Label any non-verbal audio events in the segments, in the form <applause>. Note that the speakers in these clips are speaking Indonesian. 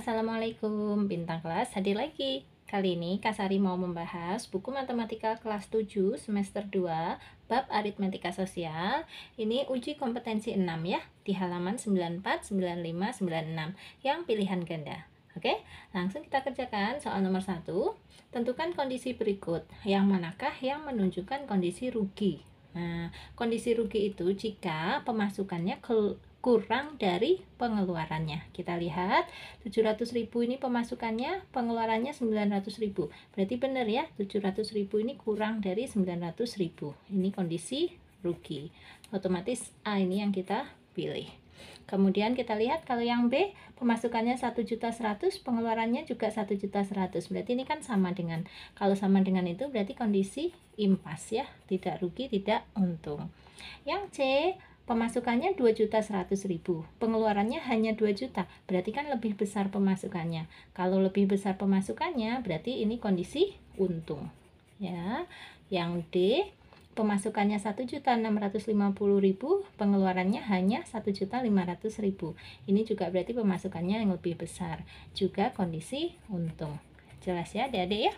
Assalamualaikum, bintang kelas hadir lagi. Kali ini Kasari mau membahas buku matematika kelas 7 semester 2 bab aritmetika sosial. Ini uji kompetensi 6 ya di halaman 94, 95, 96 yang pilihan ganda. Oke, langsung kita kerjakan soal nomor 1. Tentukan kondisi berikut. Yang manakah yang menunjukkan kondisi rugi? Nah, kondisi rugi itu jika pemasukannya ke kurang dari pengeluarannya. Kita lihat 700.000 ini pemasukannya, pengeluarannya 900.000. Berarti benar ya, 700.000 ini kurang dari 900.000. Ini kondisi rugi. Otomatis A ini yang kita pilih. Kemudian kita lihat kalau yang B pemasukannya 1.100, pengeluarannya juga 1.100. Berarti ini kan sama dengan kalau sama dengan itu berarti kondisi impas ya, tidak rugi, tidak untung. Yang C Pemasukannya ribu, pengeluarannya hanya 2 juta, berarti kan lebih besar pemasukannya. Kalau lebih besar pemasukannya, berarti ini kondisi untung. Ya, yang D pemasukannya ribu, pengeluarannya hanya ribu. Ini juga berarti pemasukannya yang lebih besar, juga kondisi untung. Jelas ya, Adik-adik ya?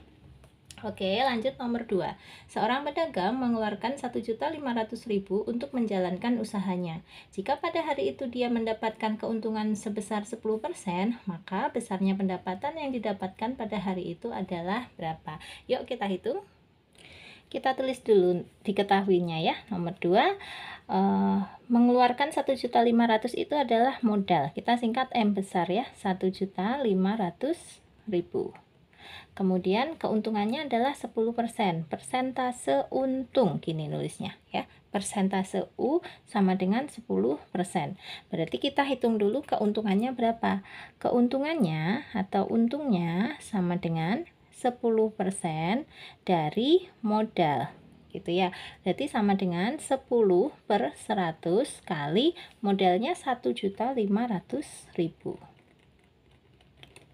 Oke, lanjut nomor 2. Seorang pedagang mengeluarkan 1.500.000 untuk menjalankan usahanya. Jika pada hari itu dia mendapatkan keuntungan sebesar 10%, maka besarnya pendapatan yang didapatkan pada hari itu adalah berapa? Yuk kita hitung. Kita tulis dulu diketahuinya ya. Nomor 2, uh, eh, mengeluarkan 1.500 itu adalah modal. Kita singkat M besar ya, 1.500.000. Kemudian keuntungannya adalah 10%, persentase untung kini nulisnya ya. Persentase U sama dengan 10%. Berarti kita hitung dulu keuntungannya berapa. Keuntungannya atau untungnya sama dengan 10% dari modal gitu ya. Berarti sama dengan 10 per 100 kali modalnya 1.500.000.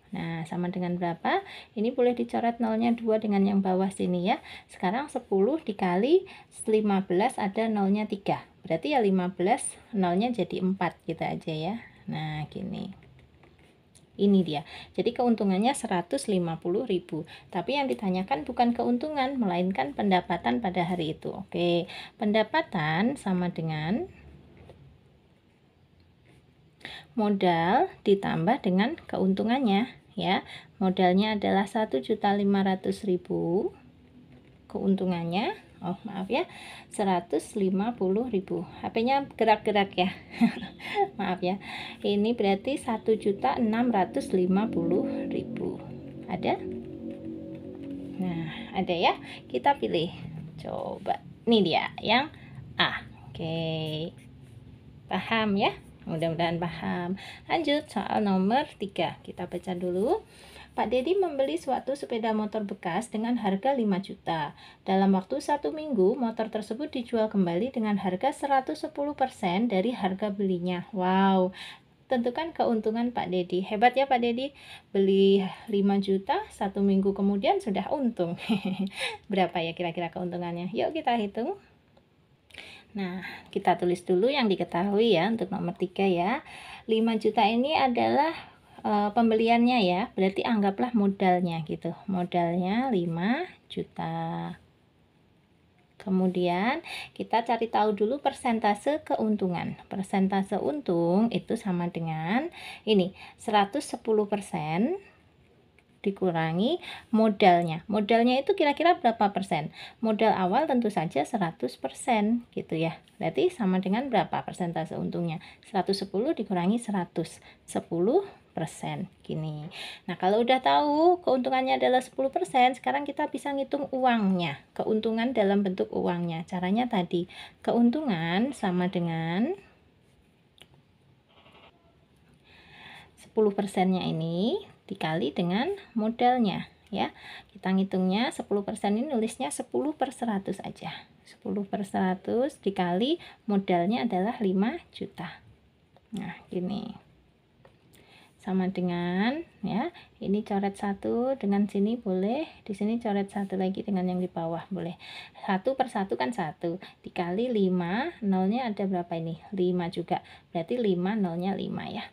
Nah, sama dengan berapa? Ini boleh dicoret nolnya 2 dengan yang bawah sini ya. Sekarang 10 dikali 15 ada nolnya 3. Berarti ya 15 nolnya jadi 4 kita gitu aja ya. Nah, gini. Ini dia. Jadi keuntungannya 150.000. Tapi yang ditanyakan bukan keuntungan, melainkan pendapatan pada hari itu. Oke. Pendapatan sama dengan modal ditambah dengan keuntungannya ya. Modalnya adalah 1.500.000. Keuntungannya oh maaf ya 150.000 HP-nya gerak-gerak ya <laughs> maaf ya ini berarti 1.650.000 ada nah ada ya kita pilih coba ini dia yang A oke paham ya Mudah-mudahan paham. Lanjut soal nomor 3. Kita baca dulu. Pak Dedi membeli suatu sepeda motor bekas dengan harga 5 juta. Dalam waktu satu minggu, motor tersebut dijual kembali dengan harga 110% dari harga belinya. Wow, tentukan keuntungan Pak Dedi. Hebat ya Pak Dedi, beli 5 juta, satu minggu kemudian sudah untung. <laughs> Berapa ya kira-kira keuntungannya? Yuk kita hitung. Nah, kita tulis dulu yang diketahui ya untuk nomor 3 ya. 5 juta ini adalah e, pembeliannya ya. Berarti anggaplah modalnya gitu. Modalnya 5 juta. Kemudian kita cari tahu dulu persentase keuntungan. Persentase untung itu sama dengan ini 110 persen dikurangi modalnya. Modalnya itu kira-kira berapa persen? Modal awal tentu saja 100 persen gitu ya. Berarti sama dengan berapa persentase untungnya? 110 dikurangi 100. 10 persen. Gini. Nah, kalau udah tahu keuntungannya adalah 10%, sekarang kita bisa ngitung uangnya. Keuntungan dalam bentuk uangnya. Caranya tadi, keuntungan sama dengan 10%-nya ini dikali dengan modalnya ya kita ngitungnya 10% ini nulisnya 10 per 100 aja 10 per 100 dikali modalnya adalah 5 juta nah gini sama dengan ya ini coret satu dengan sini boleh di sini coret satu lagi dengan yang di bawah boleh satu per satu kan satu dikali 5 nolnya ada berapa ini 5 juga berarti 5 nolnya 5 ya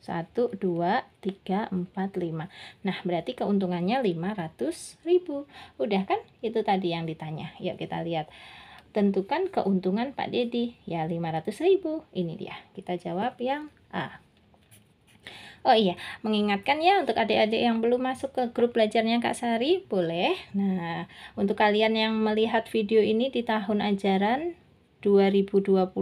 1, 2, 3, 4, 5. Nah, berarti keuntungannya 500 ribu. Udah kan? Itu tadi yang ditanya. Yuk kita lihat. Tentukan keuntungan Pak Dedi. Ya, 500 ribu. Ini dia. Kita jawab yang A. Oh iya, mengingatkan ya untuk adik-adik yang belum masuk ke grup belajarnya Kak Sari, boleh. Nah, untuk kalian yang melihat video ini di tahun ajaran 2021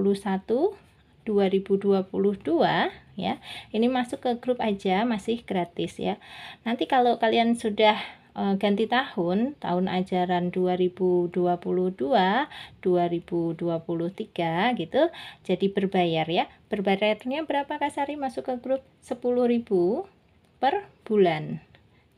2022 ya. Ini masuk ke grup aja masih gratis ya. Nanti kalau kalian sudah uh, ganti tahun, tahun ajaran 2022 2023 gitu. Jadi berbayar ya. Berbayarnya berapa Kasari masuk ke grup 10.000 per bulan.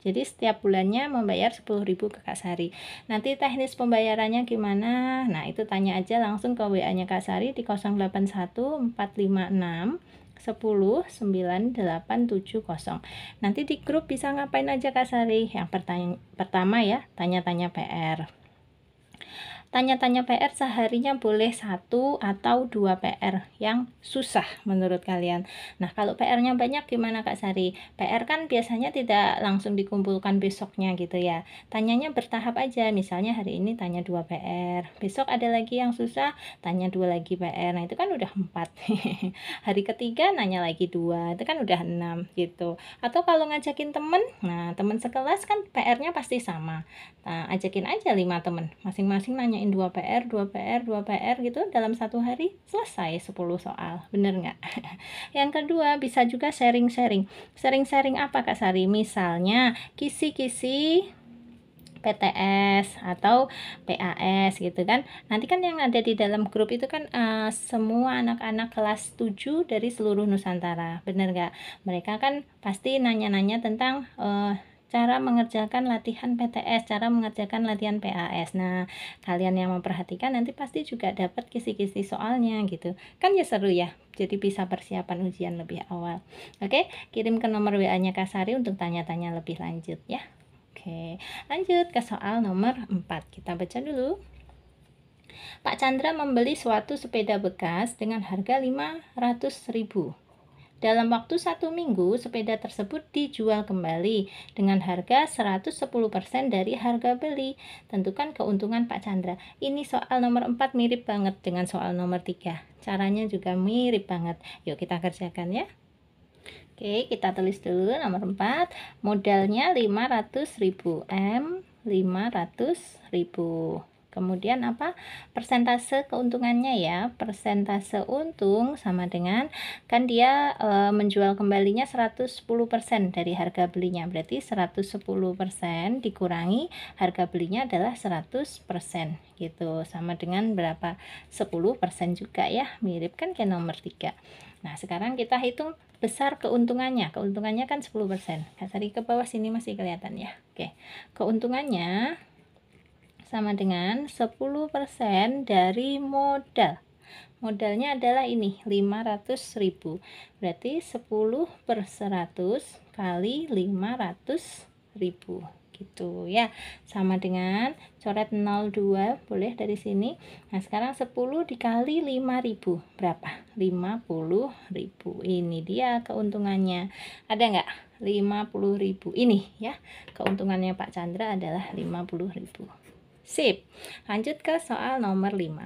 Jadi setiap bulannya membayar 10.000 ke Kak Sari. Nanti teknis pembayarannya gimana? Nah, itu tanya aja langsung ke WA-nya Kak Sari di 081 456 10 9870. Nanti di grup bisa ngapain aja Kak Sari? Yang pertanya, pertama ya, tanya-tanya PR tanya-tanya PR seharinya boleh satu atau dua PR yang susah menurut kalian. Nah, kalau PR-nya banyak gimana Kak Sari? PR kan biasanya tidak langsung dikumpulkan besoknya gitu ya. Tanyanya bertahap aja. Misalnya hari ini tanya dua PR, besok ada lagi yang susah, tanya dua lagi PR. Nah, itu kan udah empat. <laughs> hari ketiga nanya lagi dua, itu kan udah enam gitu. Atau kalau ngajakin temen, nah temen sekelas kan PR-nya pasti sama. Nah, ajakin aja lima temen, masing-masing nanya ngerjain 2 PR, 2 PR, 2 PR gitu dalam satu hari selesai 10 soal. Bener nggak? <laughs> yang kedua bisa juga sharing-sharing. Sharing-sharing apa Kak Sari? Misalnya kisi-kisi PTS atau PAS gitu kan. Nanti kan yang ada di dalam grup itu kan uh, semua anak-anak kelas 7 dari seluruh Nusantara. Bener nggak? Mereka kan pasti nanya-nanya tentang uh, cara mengerjakan latihan PTS, cara mengerjakan latihan PAS. Nah, kalian yang memperhatikan nanti pasti juga dapat kisi-kisi soalnya gitu. Kan ya seru ya. Jadi bisa persiapan ujian lebih awal. Oke, kirim ke nomor WA-nya Kasari untuk tanya-tanya lebih lanjut ya. Oke, lanjut ke soal nomor 4. Kita baca dulu. Pak Chandra membeli suatu sepeda bekas dengan harga 500 ribu dalam waktu satu minggu, sepeda tersebut dijual kembali dengan harga 110% dari harga beli. Tentukan keuntungan Pak Chandra. Ini soal nomor 4 mirip banget dengan soal nomor 3. Caranya juga mirip banget. Yuk kita kerjakan ya. Oke, kita tulis dulu nomor 4. Modalnya 500.000 M 500.000. Kemudian apa? Persentase keuntungannya ya. Persentase untung sama dengan kan dia e, menjual kembalinya 110% dari harga belinya. Berarti 110% dikurangi harga belinya adalah 100% gitu. Sama dengan berapa? 10% juga ya. Mirip kan ke nomor 3. Nah, sekarang kita hitung besar keuntungannya. Keuntungannya kan 10%. Nah, tadi ke bawah sini masih kelihatan ya. Oke. Keuntungannya sama dengan 10% dari modal. Modalnya adalah ini, 500 ribu. Berarti 10 per 100 kali 500 ribu. Gitu ya, sama dengan coret 02, boleh dari sini. Nah, sekarang 10 dikali 5.000 Berapa? 50.000 Ini dia keuntungannya. Ada enggak 50.000 Ini ya, keuntungannya Pak Chandra adalah 50.000 Sip. Lanjut ke soal nomor 5.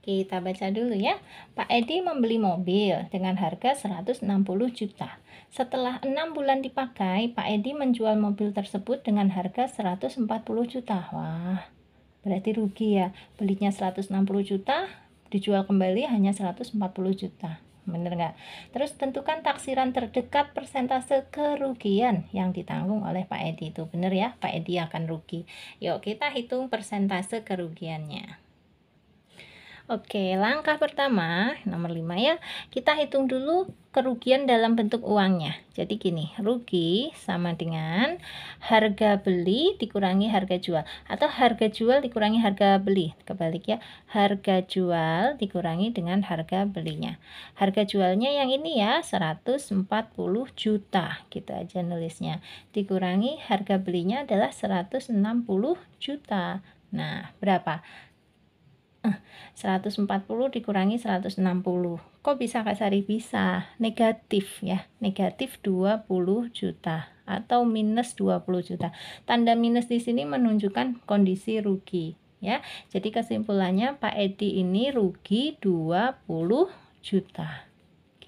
Kita baca dulu ya. Pak Edi membeli mobil dengan harga 160 juta. Setelah 6 bulan dipakai, Pak Edi menjual mobil tersebut dengan harga 140 juta. Wah, berarti rugi ya. Belinya 160 juta, dijual kembali hanya 140 juta bener nggak? Terus tentukan taksiran terdekat persentase kerugian yang ditanggung oleh Pak Edi itu bener ya Pak Edi akan rugi. Yuk kita hitung persentase kerugiannya. Oke, langkah pertama, nomor 5 ya, kita hitung dulu kerugian dalam bentuk uangnya. Jadi gini, rugi sama dengan harga beli dikurangi harga jual atau harga jual dikurangi harga beli. Kebalik ya, harga jual dikurangi dengan harga belinya. Harga jualnya yang ini ya 140 juta gitu aja nulisnya. Dikurangi harga belinya adalah 160 juta. Nah, berapa? 140 dikurangi 160. Kok bisa Kak Sari? Bisa. Negatif ya. Negatif 20 juta atau minus 20 juta. Tanda minus di sini menunjukkan kondisi rugi ya. Jadi kesimpulannya Pak Edi ini rugi 20 juta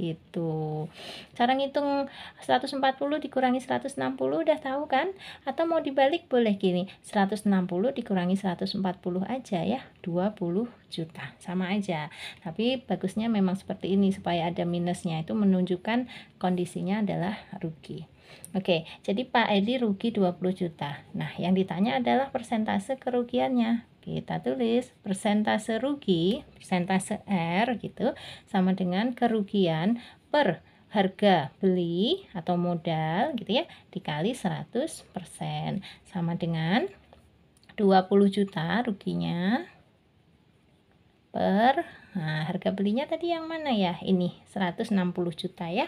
gitu cara ngitung 140 dikurangi 160 udah tahu kan atau mau dibalik boleh gini 160 dikurangi 140 aja ya 20 juta sama aja tapi bagusnya memang seperti ini supaya ada minusnya itu menunjukkan kondisinya adalah rugi Oke, jadi Pak Edi rugi 20 juta. Nah, yang ditanya adalah persentase kerugiannya. Kita tulis persentase rugi, persentase R gitu, sama dengan kerugian per harga beli atau modal gitu ya, dikali 100% sama dengan 20 juta ruginya per Nah, harga belinya tadi yang mana ya? Ini 160 juta ya.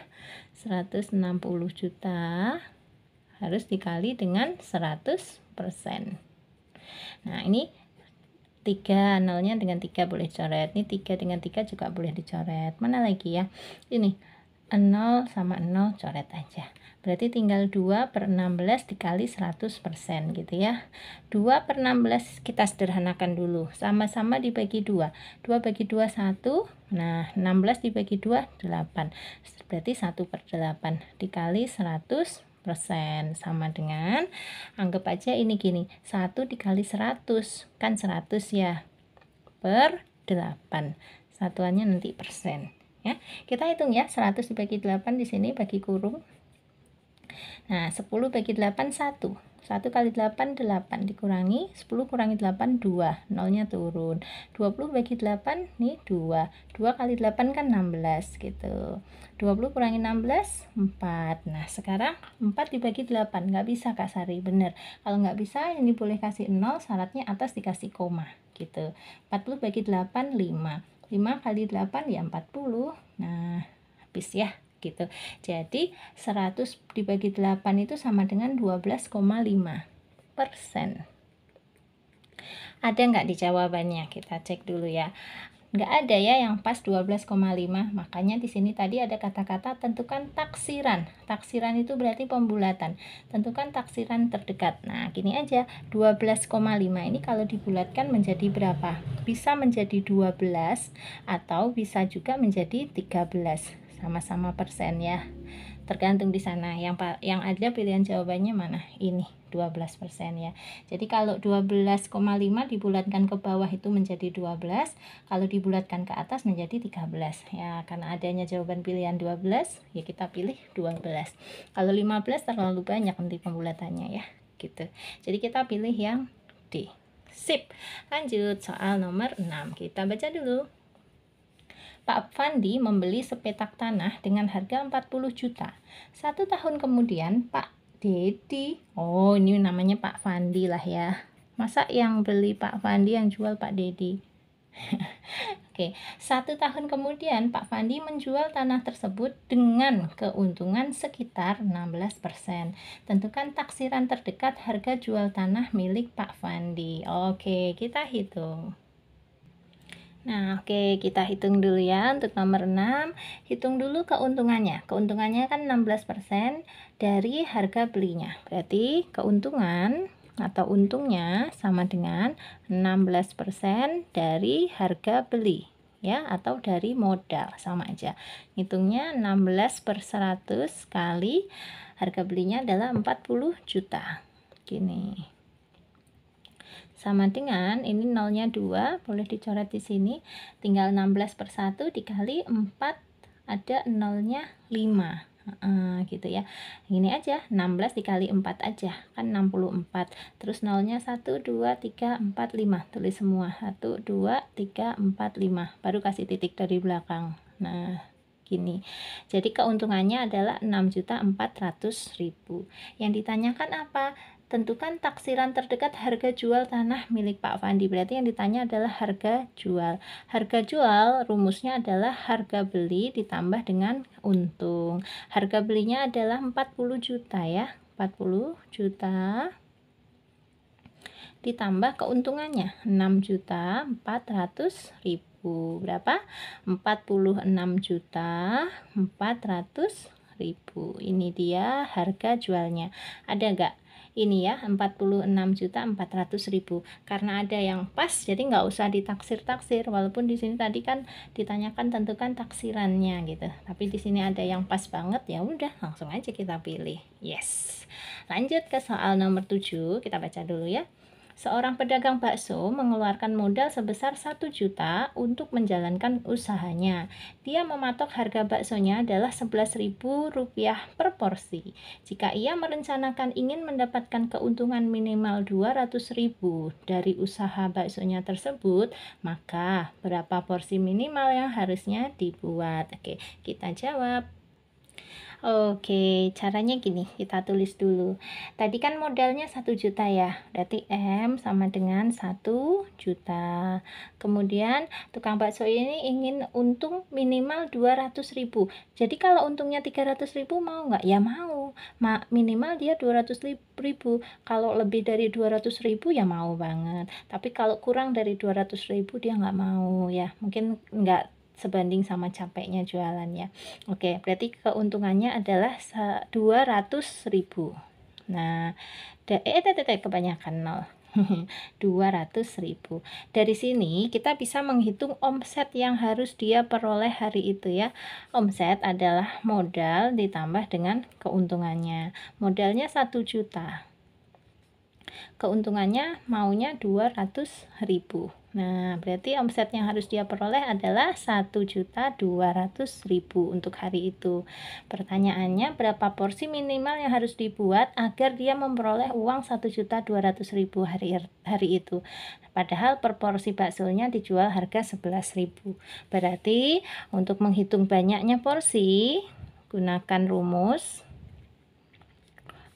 160 juta harus dikali dengan 100%. Nah, ini 3 nolnya dengan 3 boleh coret. Ini 3 dengan 3 juga boleh dicoret. Mana lagi ya? Ini 0 sama 0 coret aja berarti tinggal 2 per 16 dikali 100% gitu ya 2 per 16 kita sederhanakan dulu sama-sama dibagi 2 2 bagi 2 1 nah 16 dibagi 2 8 berarti 1 per 8 dikali 100 sama dengan anggap aja ini gini 1 dikali 100 kan 100 ya per 8 satuannya nanti persen ya kita hitung ya 100 dibagi 8 di sini bagi kurung Nah, 10 bagi 8 1. 1 kali 8, 8 dikurangi 10 kurangi 8, 2 nolnya turun 20 bagi 8, nih 2 2 kali 8 kan 16 gitu 20 kurangi 16, 4 nah sekarang 4 dibagi 8 nggak bisa Kak Sari, bener kalau nggak bisa ini boleh kasih 0 syaratnya atas dikasih koma gitu 40 bagi 8, 5 5 kali 8 ya 40 nah habis ya gitu. Jadi 100 dibagi 8 itu sama dengan 12,5 persen. Ada nggak di jawabannya? Kita cek dulu ya. Nggak ada ya yang pas 12,5. Makanya di sini tadi ada kata-kata tentukan taksiran. Taksiran itu berarti pembulatan. Tentukan taksiran terdekat. Nah, gini aja. 12,5 ini kalau dibulatkan menjadi berapa? Bisa menjadi 12 atau bisa juga menjadi 13 sama-sama persen ya tergantung di sana yang yang ada pilihan jawabannya mana ini 12% ya jadi kalau 12,5 dibulatkan ke bawah itu menjadi 12 kalau dibulatkan ke atas menjadi 13 ya karena adanya jawaban pilihan 12 ya kita pilih 12 kalau 15 terlalu banyak nanti pembulatannya ya gitu jadi kita pilih yang D sip lanjut soal nomor 6 kita baca dulu Pak Fandi membeli sepetak tanah dengan harga 40 juta. Satu tahun kemudian, Pak Dedi, oh ini namanya Pak Fandi lah ya. Masa yang beli Pak Fandi yang jual Pak Dedi? <laughs> Oke, satu tahun kemudian Pak Fandi menjual tanah tersebut dengan keuntungan sekitar 16%. Tentukan taksiran terdekat harga jual tanah milik Pak Fandi. Oke, kita hitung. Nah, oke, kita hitung dulu ya untuk nomor 6. Hitung dulu keuntungannya. Keuntungannya kan 16% dari harga belinya. Berarti keuntungan atau untungnya sama dengan 16% dari harga beli ya atau dari modal sama aja hitungnya 16 per 100 kali harga belinya adalah 40 juta gini sama dengan ini nolnya 2, boleh dicoret di sini. Tinggal 16 per 1 dikali 4 ada nolnya 5. Uh, gitu ya ini aja 16 dikali 4 aja kan 64 terus nolnya 1 2 3 4 5 tulis semua 1 2 3 4 5 baru kasih titik dari belakang nah gini jadi keuntungannya adalah 6.400.000 yang ditanyakan apa tentukan taksiran terdekat harga jual tanah milik Pak Fandi. Berarti yang ditanya adalah harga jual. Harga jual rumusnya adalah harga beli ditambah dengan untung. Harga belinya adalah 40 juta ya. 40 juta ditambah keuntungannya 6 juta 400 ribu. Berapa? 46 juta 400 ribu. Ini dia harga jualnya. Ada enggak ini ya juta ribu. karena ada yang pas jadi nggak usah ditaksir-taksir walaupun di sini tadi kan ditanyakan tentukan taksirannya gitu tapi di sini ada yang pas banget ya udah langsung aja kita pilih yes lanjut ke soal nomor 7 kita baca dulu ya Seorang pedagang bakso mengeluarkan modal sebesar 1 juta untuk menjalankan usahanya. Dia mematok harga baksonya adalah Rp11.000 per porsi. Jika ia merencanakan ingin mendapatkan keuntungan minimal Rp200.000 dari usaha baksonya tersebut, maka berapa porsi minimal yang harusnya dibuat? Oke, kita jawab Oke, caranya gini, kita tulis dulu. Tadi kan modalnya 1 juta ya, berarti M sama dengan 1 juta. Kemudian tukang bakso ini ingin untung minimal ratus ribu. Jadi kalau untungnya ratus ribu mau nggak? Ya mau, Ma minimal dia ratus ribu. Kalau lebih dari ratus ribu ya mau banget. Tapi kalau kurang dari ratus ribu dia nggak mau ya. Mungkin nggak sebanding sama capeknya jualannya. Oke, berarti keuntungannya adalah 200 ribu. Nah, eh eh, eh, eh, kebanyakan nol. 200 <laughs> ribu dari sini kita bisa menghitung omset yang harus dia peroleh hari itu ya omset adalah modal ditambah dengan keuntungannya modalnya 1 juta keuntungannya maunya 200 ribu Nah, berarti omset yang harus dia peroleh adalah 1.200.000 untuk hari itu. Pertanyaannya, berapa porsi minimal yang harus dibuat agar dia memperoleh uang 1.200.000 hari er, hari itu? Padahal per porsi baksonya dijual harga 11.000. Berarti untuk menghitung banyaknya porsi, gunakan rumus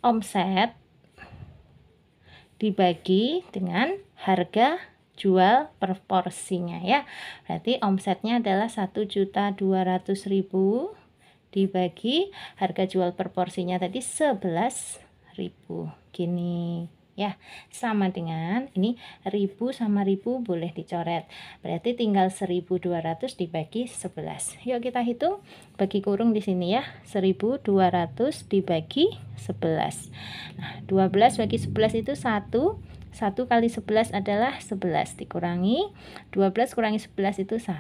omset dibagi dengan harga jual per porsinya ya. Berarti omsetnya adalah 1.200.000 dibagi harga jual per porsinya tadi 11.000. Gini ya. Sama dengan ini 1000 sama 1000 boleh dicoret. Berarti tinggal 1200 dibagi 11. Yuk kita hitung bagi kurung di sini ya. 1200 dibagi 11. Nah, 12 bagi 11 itu 1 1 kali 11 adalah 11 dikurangi 12 kurangi 11 itu 1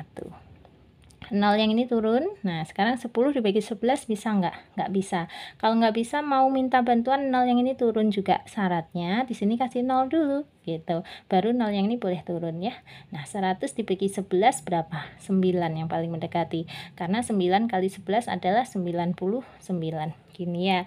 0 yang ini turun. Nah, sekarang 10 dibagi 11 bisa nggak? Nggak bisa. Kalau nggak bisa, mau minta bantuan 0 yang ini turun juga syaratnya. Di sini kasih 0 dulu gitu baru nol yang ini boleh turun ya nah 100 dibagi 11 berapa 9 yang paling mendekati karena 9 kali 11 adalah 99 gini ya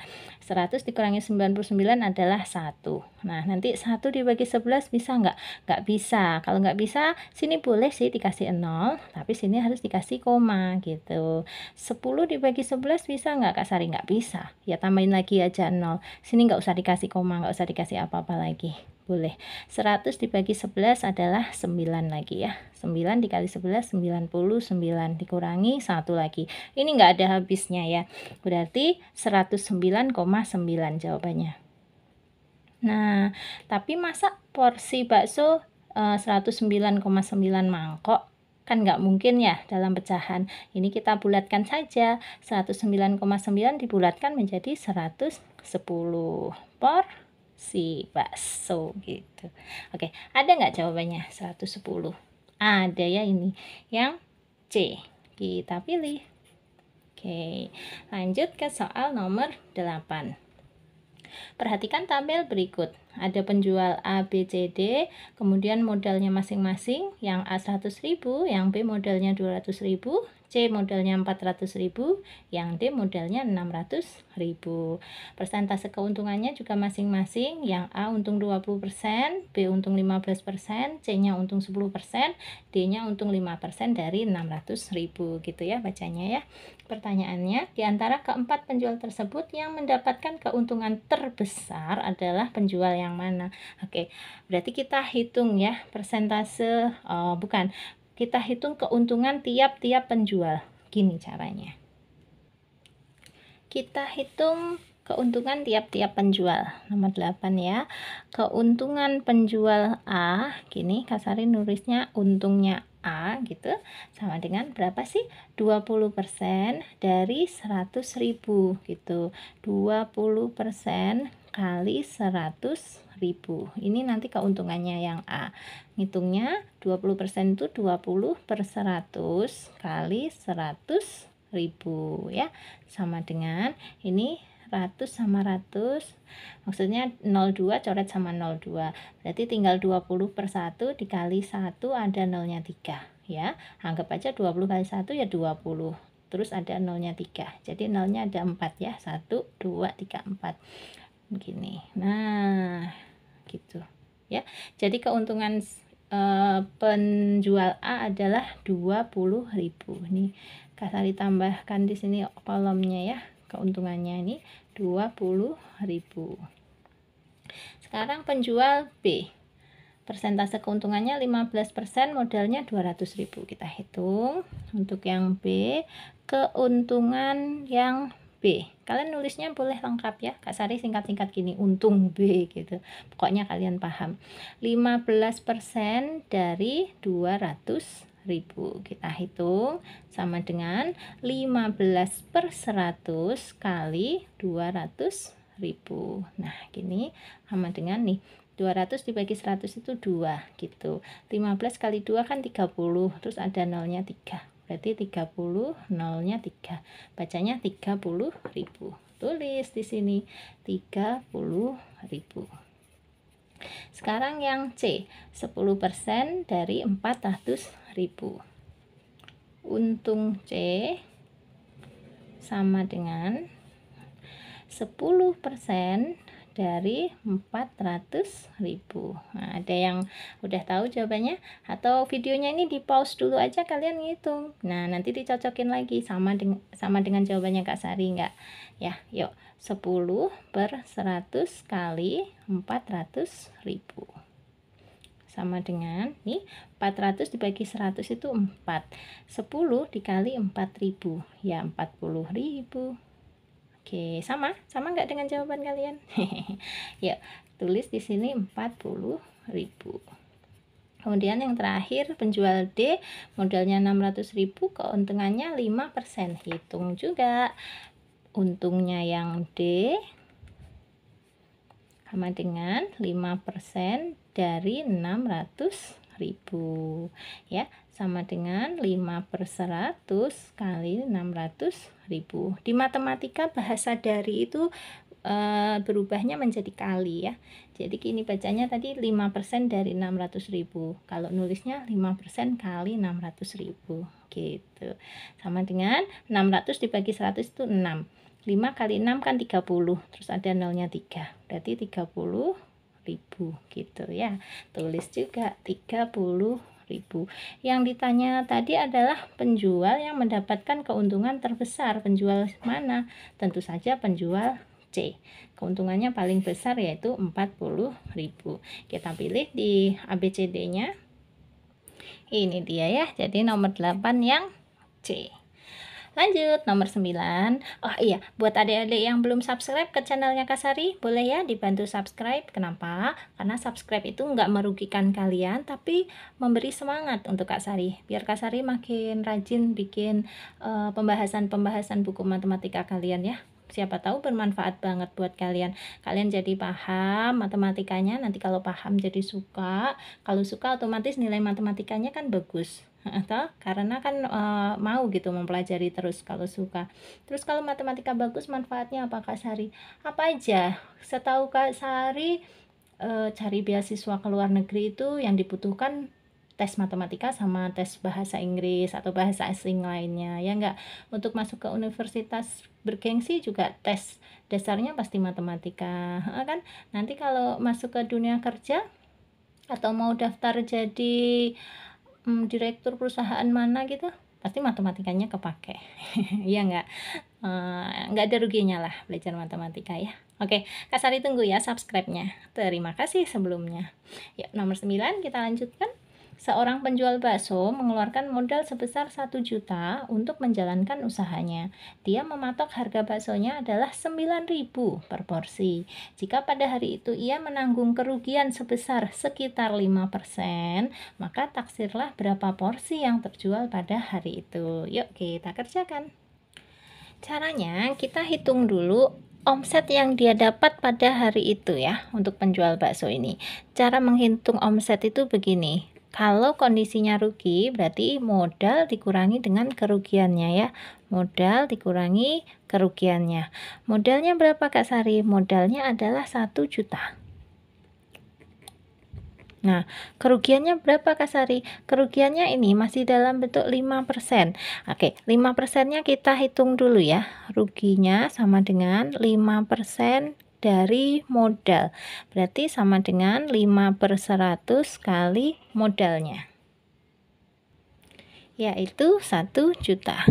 100 dikurangi 99 adalah 1 nah nanti 1 dibagi 11 bisa nggak? nggak bisa kalau nggak bisa sini boleh sih dikasih 0 tapi sini harus dikasih koma gitu 10 dibagi 11 bisa nggak Kak Sari? nggak bisa ya tambahin lagi aja 0 sini nggak usah dikasih koma nggak usah dikasih apa-apa lagi boleh 100 dibagi 11 adalah 9 lagi ya 9 dikali 11 99 dikurangi 1 lagi ini enggak ada habisnya ya berarti 109,9 jawabannya nah tapi masa porsi bakso eh, 109,9 mangkok kan nggak mungkin ya dalam pecahan. Ini kita bulatkan saja. 109,9 dibulatkan menjadi 110 per si bakso gitu. Oke, ada nggak jawabannya? 110. Ada ya ini yang C. Kita pilih. Oke, lanjut ke soal nomor 8. Perhatikan tabel berikut. Ada penjual A, B, C, D, kemudian modalnya masing-masing, yang A 100.000, yang B modalnya 200.000, C modalnya 400.000, yang D modalnya 600.000. Persentase keuntungannya juga masing-masing, yang A untung 20%, B untung 15%, C-nya untung 10%, D-nya untung 5% dari 600.000 gitu ya bacanya ya. Pertanyaannya, di antara keempat penjual tersebut yang mendapatkan keuntungan terbesar adalah penjual yang mana? Oke, berarti kita hitung ya persentase uh, bukan kita hitung keuntungan tiap-tiap penjual. Gini caranya. Kita hitung keuntungan tiap-tiap penjual. Nomor 8 ya. Keuntungan penjual A, gini kasarin nulisnya untungnya A gitu sama dengan berapa sih? 20% dari 100.000 gitu. 20% kali 100 ribu ini nanti keuntungannya yang A ngitungnya 20% itu 20 per 100 kali 100 ribu ya sama dengan ini 100 sama 100 maksudnya 02 coret sama 02 berarti tinggal 20 per 1 dikali 1 ada nolnya 3 ya anggap aja 20 kali 1 ya 20 terus ada nolnya 3 jadi nolnya ada 4 ya 1 2 3 4 gini nah gitu ya jadi keuntungan e, penjual A adalah 20.000 nih kasar ditambahkan di sini kolomnya ya keuntungannya ini 20.000 sekarang penjual B persentase keuntungannya 15% modalnya 200.000 kita hitung untuk yang B keuntungan yang B. Kalian nulisnya boleh lengkap ya. Kak Sari singkat-singkat gini, untung B gitu. Pokoknya kalian paham. 15% dari 200 ribu. Kita hitung sama dengan 15 per 100 kali 200 ribu. Nah, gini sama dengan nih 200 dibagi 100 itu 2 gitu 15 kali 2 kan 30 terus ada nolnya 3 berarti 30 nolnya 3 bacanya 30.000 tulis di sini 30.000 sekarang yang C 10% dari 400.000 untung C sama dengan 10% dari 400.000. Nah, ada yang udah tahu jawabannya atau videonya ini di pause dulu aja kalian ngitung. Nah, nanti dicocokin lagi sama dengan sama dengan jawabannya Kak Sari enggak? Ya, yuk 10 per 100 kali 400.000 sama dengan nih 400 dibagi 100 itu 4 10 dikali 4000 ya 40000 Oke, sama, sama nggak dengan jawaban kalian? <laughs> ya, tulis di sini 40.000. Kemudian yang terakhir penjual D modalnya 600.000, keuntungannya 5%. Hitung juga untungnya yang D sama dengan 5% dari 600 ribu ya sama dengan 5 per 100 kali 600 ribu di matematika bahasa dari itu e, berubahnya menjadi kali ya jadi kini bacanya tadi 5% dari 600 ribu kalau nulisnya 5% kali 600 ribu gitu sama dengan 600 dibagi 100 itu 6 5 kali 6 kan 30 terus ada nolnya 3 berarti 30 ribu gitu ya tulis juga 30 ribu. Yang ditanya tadi adalah penjual yang mendapatkan keuntungan terbesar. Penjual mana? Tentu saja penjual C. Keuntungannya paling besar yaitu ribu Kita pilih di ABCD-nya. Ini dia ya. Jadi nomor 8 yang C. Lanjut, nomor 9. Oh iya, buat adik-adik yang belum subscribe ke channelnya Kasari, boleh ya dibantu subscribe. Kenapa? Karena subscribe itu nggak merugikan kalian, tapi memberi semangat untuk Kak Sari. Biar Kak Sari makin rajin bikin eh, pembahasan-pembahasan uh, pembahasan -pembahasan buku matematika kalian ya siapa tahu bermanfaat banget buat kalian. Kalian jadi paham matematikanya, nanti kalau paham jadi suka. Kalau suka otomatis nilai matematikanya kan bagus atau karena kan e, mau gitu mempelajari terus kalau suka. Terus kalau matematika bagus manfaatnya apa Kak Sari? Apa aja? Setahu Kak Sari e, cari beasiswa ke luar negeri itu yang dibutuhkan tes matematika sama tes bahasa Inggris atau bahasa asing lainnya ya enggak untuk masuk ke universitas bergengsi juga tes dasarnya pasti matematika kan nanti kalau masuk ke dunia kerja atau mau daftar jadi hmm, direktur perusahaan mana gitu pasti matematikanya kepake <laughs> Iya nggak eh, nggak uh, ada ruginya lah belajar matematika ya oke Kak Sari tunggu ya subscribe-nya terima kasih sebelumnya ya nomor 9 kita lanjutkan seorang penjual bakso mengeluarkan modal sebesar 1 juta untuk menjalankan usahanya. Dia mematok harga baksonya adalah 9.000 per porsi. Jika pada hari itu ia menanggung kerugian sebesar sekitar 5%, maka taksirlah berapa porsi yang terjual pada hari itu. Yuk kita kerjakan. Caranya kita hitung dulu omset yang dia dapat pada hari itu ya untuk penjual bakso ini. Cara menghitung omset itu begini. Kalau kondisinya rugi, berarti modal dikurangi dengan kerugiannya ya. Modal dikurangi kerugiannya. Modalnya berapa Kak Sari? Modalnya adalah 1 juta. Nah, kerugiannya berapa Kak Sari? Kerugiannya ini masih dalam bentuk 5%. Oke, 5%-nya kita hitung dulu ya. Ruginya sama dengan 5% dari modal. Berarti sama dengan 5 per 100 kali modalnya. Yaitu 1 juta.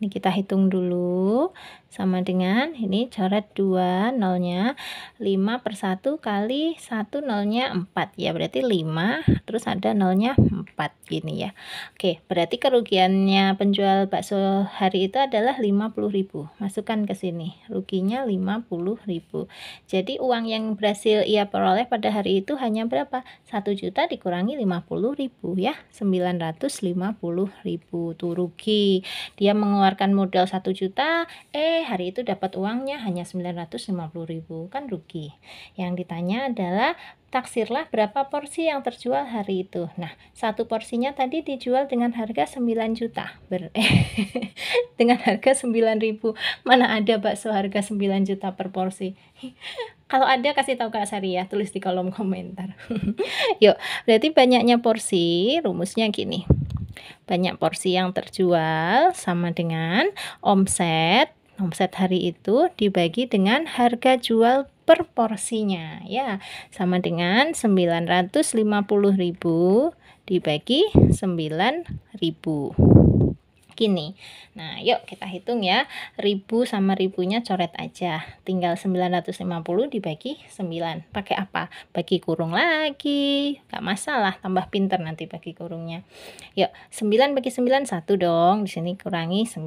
Ini kita hitung dulu sama dengan ini coret 2 nolnya 5 per 1 kali 1 nolnya 4 ya berarti 5 terus ada nolnya 4 gini ya Oke berarti kerugiannya penjual bakso hari itu adalah 50.000 masukkan ke sini ruginya 50.000 jadi uang yang berhasil ia peroleh pada hari itu hanya berapa 1 juta dikurangi 50.000 ya 950.000 tuh rugi dia mengeluarkan modal 1 juta eh hari itu dapat uangnya hanya 950.000 kan rugi. Yang ditanya adalah taksirlah berapa porsi yang terjual hari itu. Nah, satu porsinya tadi dijual dengan harga 9 juta. Ber <laughs> eh, dengan harga 9.000. Mana ada bakso harga 9 juta per porsi? <laughs> Kalau ada kasih tahu Kak Sari ya, tulis di kolom komentar. <laughs> Yuk, berarti banyaknya porsi rumusnya gini. Banyak porsi yang terjual sama dengan omset omset hari itu dibagi dengan harga jual per porsinya ya sama dengan 950.000 dibagi 9.000 lagi nih. Nah, yuk kita hitung ya. 1000 sama ribunya coret aja. Tinggal 950 dibagi 9. Pakai apa? Bagi kurung lagi. Gak masalah, tambah pinter nanti bagi kurungnya. Yuk, 9 bagi 9 1 dong. Di sini kurangi 9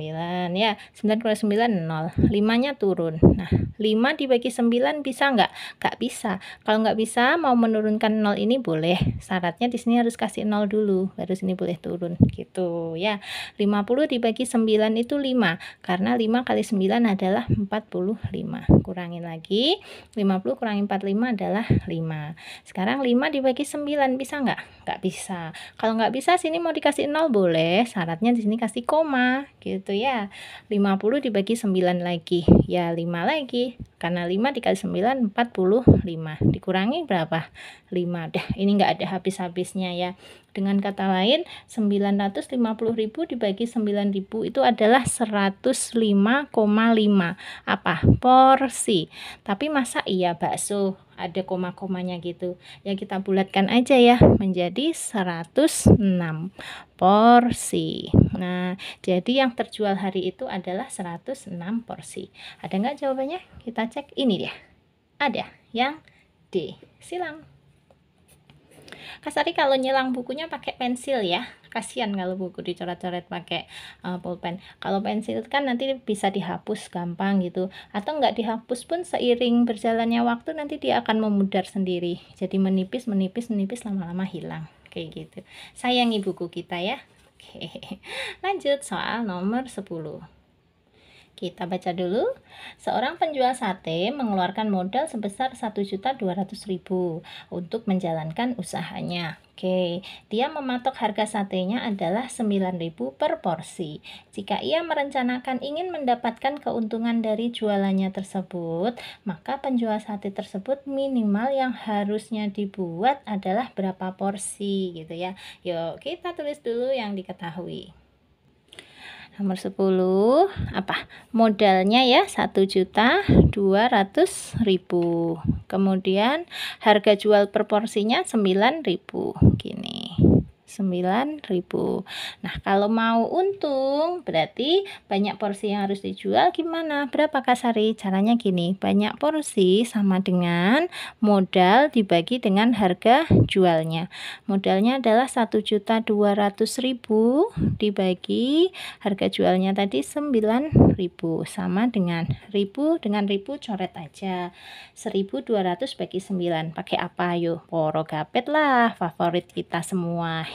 ya. 9 kurang 9 0. 5-nya turun. Nah, 5 dibagi 9 bisa nggak? Nggak bisa. Kalau nggak bisa mau menurunkan 0 ini boleh. Syaratnya di sini harus kasih 0 dulu baru sini boleh turun gitu ya. 50 dibagi 9 itu 5 karena 5 kali 9 adalah 45 kurangin lagi 50 kurangin 45 adalah 5 sekarang 5 dibagi 9 bisa nggak? nggak bisa kalau nggak bisa sini mau dikasih 0 boleh syaratnya di sini kasih koma gitu ya 50 dibagi 9 lagi ya 5 lagi karena 5 dikali 9 45 dikurangi berapa? 5 dah ini nggak ada habis-habisnya ya dengan kata lain, 950.000 dibagi 9.000 itu adalah 105,5 apa? porsi. Tapi masa iya bakso ada koma-komanya gitu. Ya kita bulatkan aja ya menjadi 106 porsi. Nah, jadi yang terjual hari itu adalah 106 porsi. Ada nggak jawabannya? Kita cek ini dia. Ada yang D. Silang. Kasari kalau nyelang bukunya pakai pensil ya kasihan kalau buku dicoret-coret pakai uh, pulpen kalau pensil kan nanti bisa dihapus gampang gitu atau nggak dihapus pun seiring berjalannya waktu nanti dia akan memudar sendiri jadi menipis menipis menipis lama-lama hilang kayak gitu sayangi buku kita ya Oke, <laughs> lanjut soal nomor 10. Kita baca dulu. Seorang penjual sate mengeluarkan modal sebesar 1.200.000 untuk menjalankan usahanya. Oke, dia mematok harga satenya adalah 9.000 per porsi. Jika ia merencanakan ingin mendapatkan keuntungan dari jualannya tersebut, maka penjual sate tersebut minimal yang harusnya dibuat adalah berapa porsi gitu ya. Yuk, kita tulis dulu yang diketahui. Nomor 10 apa? Modalnya ya satu juta dua ratus ribu. Kemudian harga jual per porsinya 9 ribu. Gini. 9.000. Nah, kalau mau untung berarti banyak porsi yang harus dijual gimana? Berapa kasari? Caranya gini, banyak porsi sama dengan modal dibagi dengan harga jualnya. Modalnya adalah 1.200.000 dibagi harga jualnya tadi 9.000 sama dengan 1000 dengan 1000 coret aja. 1200 bagi 9 pakai apa yuk? Poro gapet lah favorit kita semua.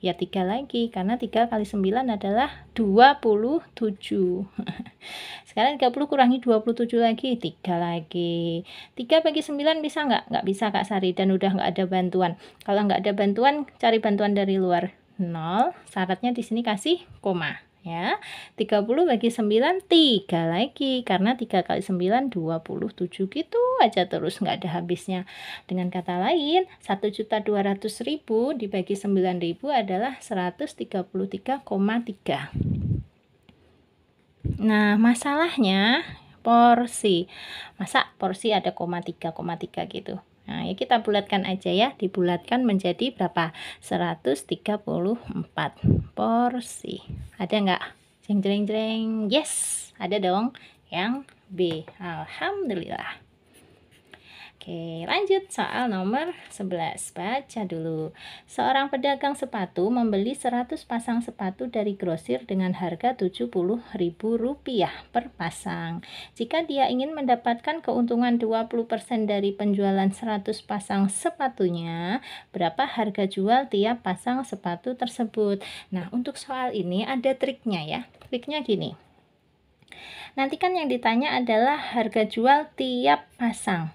ya tiga lagi karena tiga kali sembilan adalah 27 <laughs> sekarang 30 kurangi 27 lagi tiga lagi tiga bagi sembilan bisa nggak? nggak bisa Kak Sari dan udah nggak ada bantuan kalau nggak ada bantuan cari bantuan dari luar nol. syaratnya di sini kasih koma ya. 30 bagi 9 3 lagi karena 3 kali 9 27 gitu aja terus nggak ada habisnya. Dengan kata lain 1.200.000 dibagi 9.000 adalah 133,3. Nah, masalahnya porsi. Masa porsi ada koma 3, koma 3 gitu. Nah, ya kita bulatkan aja ya, dibulatkan menjadi berapa? 134 porsi. Ada nggak? Jeng jeng jeng. Yes, ada dong yang B. Alhamdulillah. Oke, lanjut soal nomor 11. Baca dulu. Seorang pedagang sepatu membeli 100 pasang sepatu dari grosir dengan harga Rp70.000 per pasang. Jika dia ingin mendapatkan keuntungan 20% dari penjualan 100 pasang sepatunya, berapa harga jual tiap pasang sepatu tersebut? Nah, untuk soal ini ada triknya ya. Triknya gini Nanti kan yang ditanya adalah harga jual tiap pasang.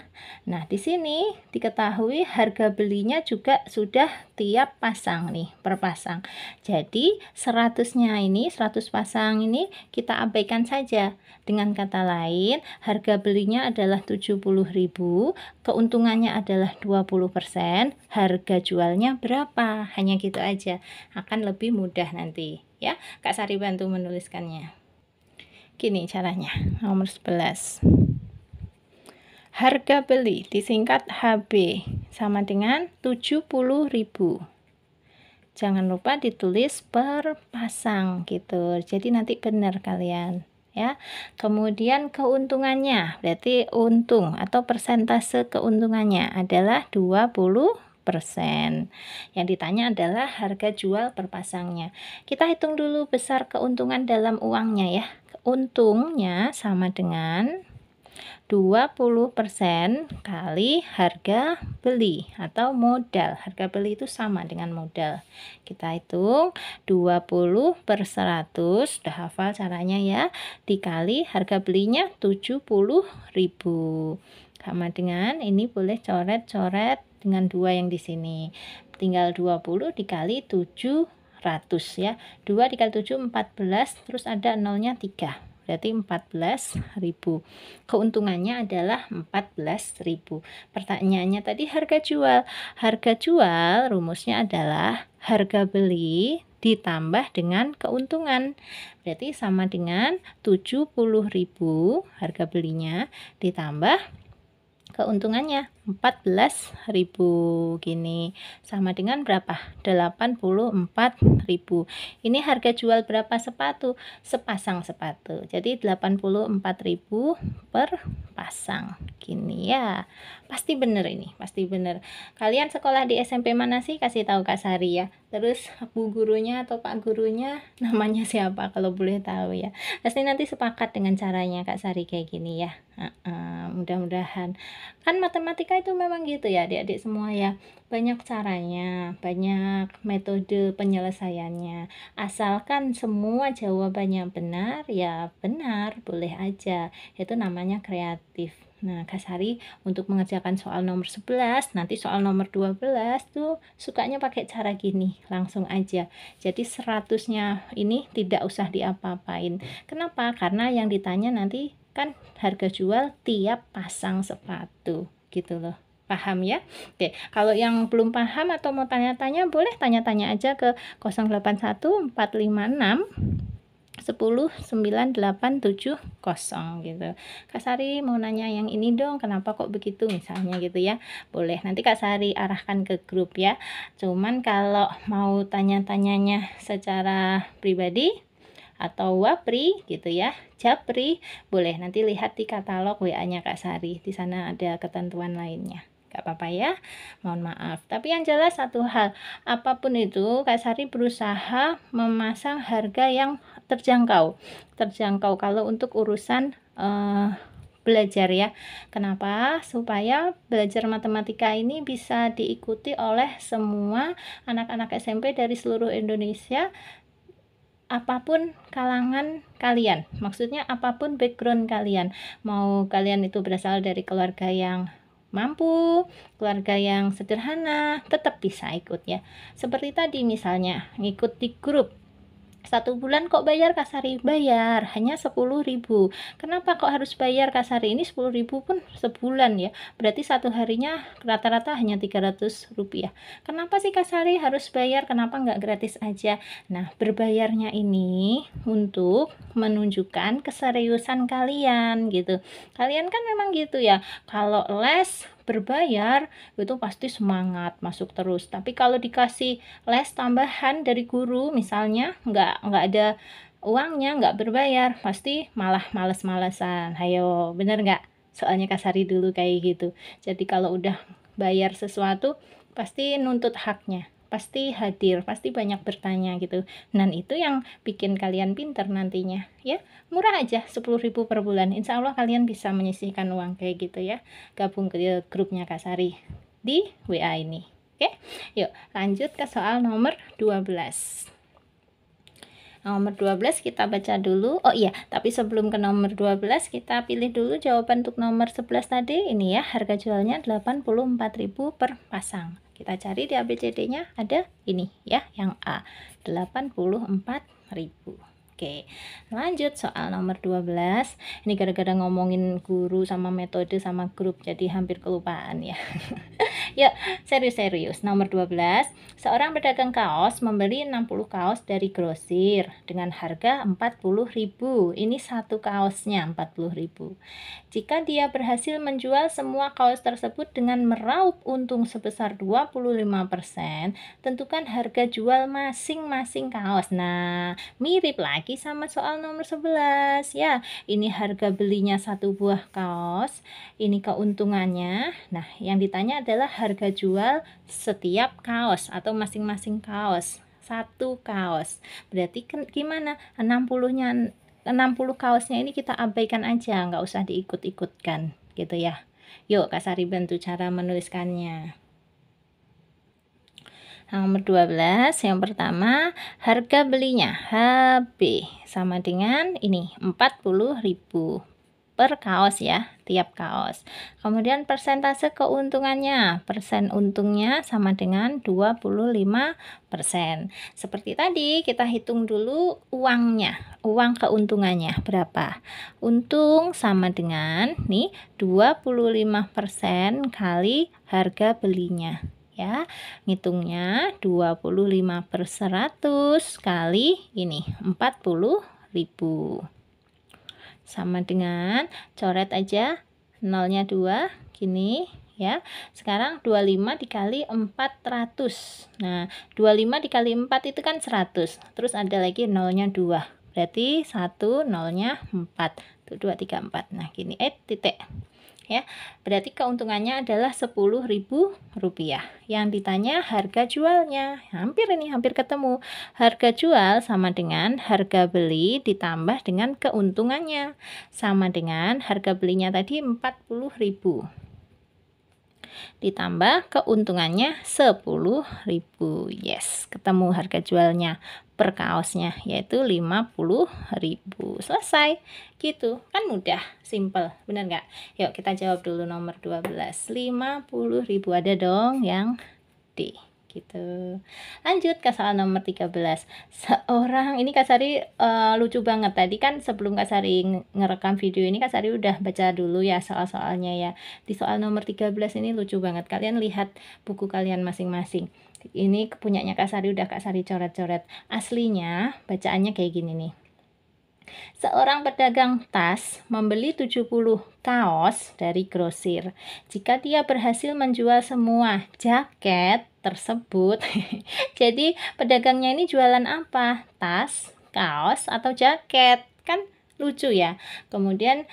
Nah, di sini diketahui harga belinya juga sudah tiap pasang nih, per pasang. Jadi, 100-nya ini, 100 pasang ini kita abaikan saja. Dengan kata lain, harga belinya adalah 70.000, keuntungannya adalah 20%, harga jualnya berapa? Hanya gitu aja. Akan lebih mudah nanti, ya. Kak Sari bantu menuliskannya. Gini caranya, nomor 11. Harga beli disingkat HB sama dengan 70.000. Jangan lupa ditulis per pasang gitu. Jadi nanti benar kalian ya. Kemudian keuntungannya berarti untung atau persentase keuntungannya adalah 20 persen. Yang ditanya adalah harga jual per pasangnya. Kita hitung dulu besar keuntungan dalam uangnya ya. Untungnya sama dengan 20% kali harga beli atau modal. Harga beli itu sama dengan modal. Kita hitung 20 per 100, sudah hafal caranya ya, dikali harga belinya 70.000. Sama dengan ini boleh coret-coret dengan dua yang di sini. Tinggal 20 dikali 70 100 ya 2 dikali 7 14 terus ada nolnya 3 berarti 14.000 keuntungannya adalah 14.000 pertanyaannya tadi harga jual harga jual rumusnya adalah harga beli ditambah dengan keuntungan berarti sama dengan 70.000 harga belinya ditambah keuntungannya 14.000 gini sama dengan berapa 84.000 ini harga jual berapa sepatu sepasang sepatu jadi 84.000 per pasang gini ya pasti bener ini pasti bener kalian sekolah di SMP mana sih kasih tahu Kak Sari ya terus bu gurunya atau pak gurunya namanya siapa kalau boleh tahu ya pasti nanti sepakat dengan caranya Kak Sari kayak gini ya Uh, mudah-mudahan kan matematika itu memang gitu ya adik-adik semua ya banyak caranya banyak metode penyelesaiannya asalkan semua jawabannya benar ya benar boleh aja itu namanya kreatif Nah, Kasari untuk mengerjakan soal nomor 11, nanti soal nomor 12 tuh sukanya pakai cara gini, langsung aja. Jadi seratusnya ini tidak usah diapa-apain. Kenapa? Karena yang ditanya nanti kan harga jual tiap pasang sepatu gitu loh paham ya oke kalau yang belum paham atau mau tanya-tanya boleh tanya-tanya aja ke 081 456 kosong gitu. Kak Sari mau nanya yang ini dong, kenapa kok begitu misalnya gitu ya. Boleh, nanti Kak Sari arahkan ke grup ya. Cuman kalau mau tanya-tanyanya secara pribadi atau Wapri gitu ya Japri boleh nanti lihat di katalog WA-nya Kak Sari di sana ada ketentuan lainnya gak apa-apa ya mohon maaf tapi yang jelas satu hal apapun itu Kak Sari berusaha memasang harga yang terjangkau terjangkau kalau untuk urusan uh, belajar ya kenapa supaya belajar matematika ini bisa diikuti oleh semua anak-anak SMP dari seluruh Indonesia apapun kalangan kalian. Maksudnya apapun background kalian. Mau kalian itu berasal dari keluarga yang mampu, keluarga yang sederhana, tetap bisa ikut ya. Seperti tadi misalnya, ngikut di grup satu bulan kok bayar kasari bayar hanya sepuluh ribu. kenapa kok harus bayar kasari ini sepuluh ribu pun sebulan ya berarti satu harinya rata-rata hanya 300 rupiah kenapa sih kasari harus bayar kenapa nggak gratis aja nah berbayarnya ini untuk menunjukkan keseriusan kalian gitu kalian kan memang gitu ya kalau les berbayar itu pasti semangat masuk terus tapi kalau dikasih les tambahan dari guru misalnya nggak nggak ada uangnya nggak berbayar pasti malah males-malesan Hayo, bener nggak soalnya kasari dulu kayak gitu jadi kalau udah bayar sesuatu pasti nuntut haknya pasti hadir, pasti banyak bertanya gitu. Dan itu yang bikin kalian pinter nantinya, ya. Murah aja, 10.000 per bulan. Insya Allah kalian bisa menyisihkan uang kayak gitu ya. Gabung ke grupnya Kasari di WA ini. Oke, yuk lanjut ke soal nomor 12 nomor 12 kita baca dulu oh iya tapi sebelum ke nomor 12 kita pilih dulu jawaban untuk nomor 11 tadi ini ya harga jualnya 84.000 per pasang kita cari di ABCD-nya ada ini ya, yang A. ribu Oke, lanjut soal nomor 12. Ini gara-gara ngomongin guru sama metode sama grup, jadi hampir kelupaan ya. <laughs> Yuk, serius-serius. Nomor 12. Seorang pedagang kaos membeli 60 kaos dari grosir dengan harga 40.000. Ini satu kaosnya 40.000. Jika dia berhasil menjual semua kaos tersebut dengan meraup untung sebesar 25%, tentukan harga jual masing-masing kaos. Nah, mirip lagi lagi sama soal nomor 11 ya. Ini harga belinya satu buah kaos, ini keuntungannya. Nah, yang ditanya adalah harga jual setiap kaos atau masing-masing kaos. Satu kaos. Berarti gimana? 60-nya 60 kaosnya ini kita abaikan aja, nggak usah diikut-ikutkan gitu ya. Yuk Kak Sari bantu cara menuliskannya. Nomor 12, yang pertama harga belinya HB sama dengan ini 40.000 per kaos ya, tiap kaos. Kemudian persentase keuntungannya, persen untungnya sama dengan 25%. Seperti tadi kita hitung dulu uangnya, uang keuntungannya berapa. Untung sama dengan nih 25% kali harga belinya ya. Ngitungnya 25 per 100 kali ini 40.000. Sama dengan coret aja nolnya 2 gini ya. Sekarang 25 dikali 400. Nah, 25 dikali 4 itu kan 100. Terus ada lagi nolnya 2. Berarti 1 nolnya 4. Tuh 2 3 4. Nah, gini eh titik ya. Berarti keuntungannya adalah Rp10.000. Yang ditanya harga jualnya. Hampir ini hampir ketemu. Harga jual sama dengan harga beli ditambah dengan keuntungannya. Sama dengan harga belinya tadi Rp40.000. Ditambah keuntungannya 10.000. Yes, ketemu harga jualnya per kaosnya yaitu 50.000 selesai gitu kan mudah simple bener nggak yuk kita jawab dulu nomor 12 50.000 ada dong yang D gitu lanjut ke soal nomor 13 seorang ini Kasari uh, eh, lucu banget tadi kan sebelum Kasari ngerekam video ini Kasari udah baca dulu ya soal-soalnya ya di soal nomor 13 ini lucu banget kalian lihat buku kalian masing-masing ini kepunyanya Kak Sari udah Kak Sari coret-coret. Aslinya bacaannya kayak gini nih. Seorang pedagang tas membeli 70 kaos dari grosir. Jika dia berhasil menjual semua jaket tersebut, <laughs> jadi pedagangnya ini jualan apa? Tas, kaos, atau jaket? Kan lucu ya. Kemudian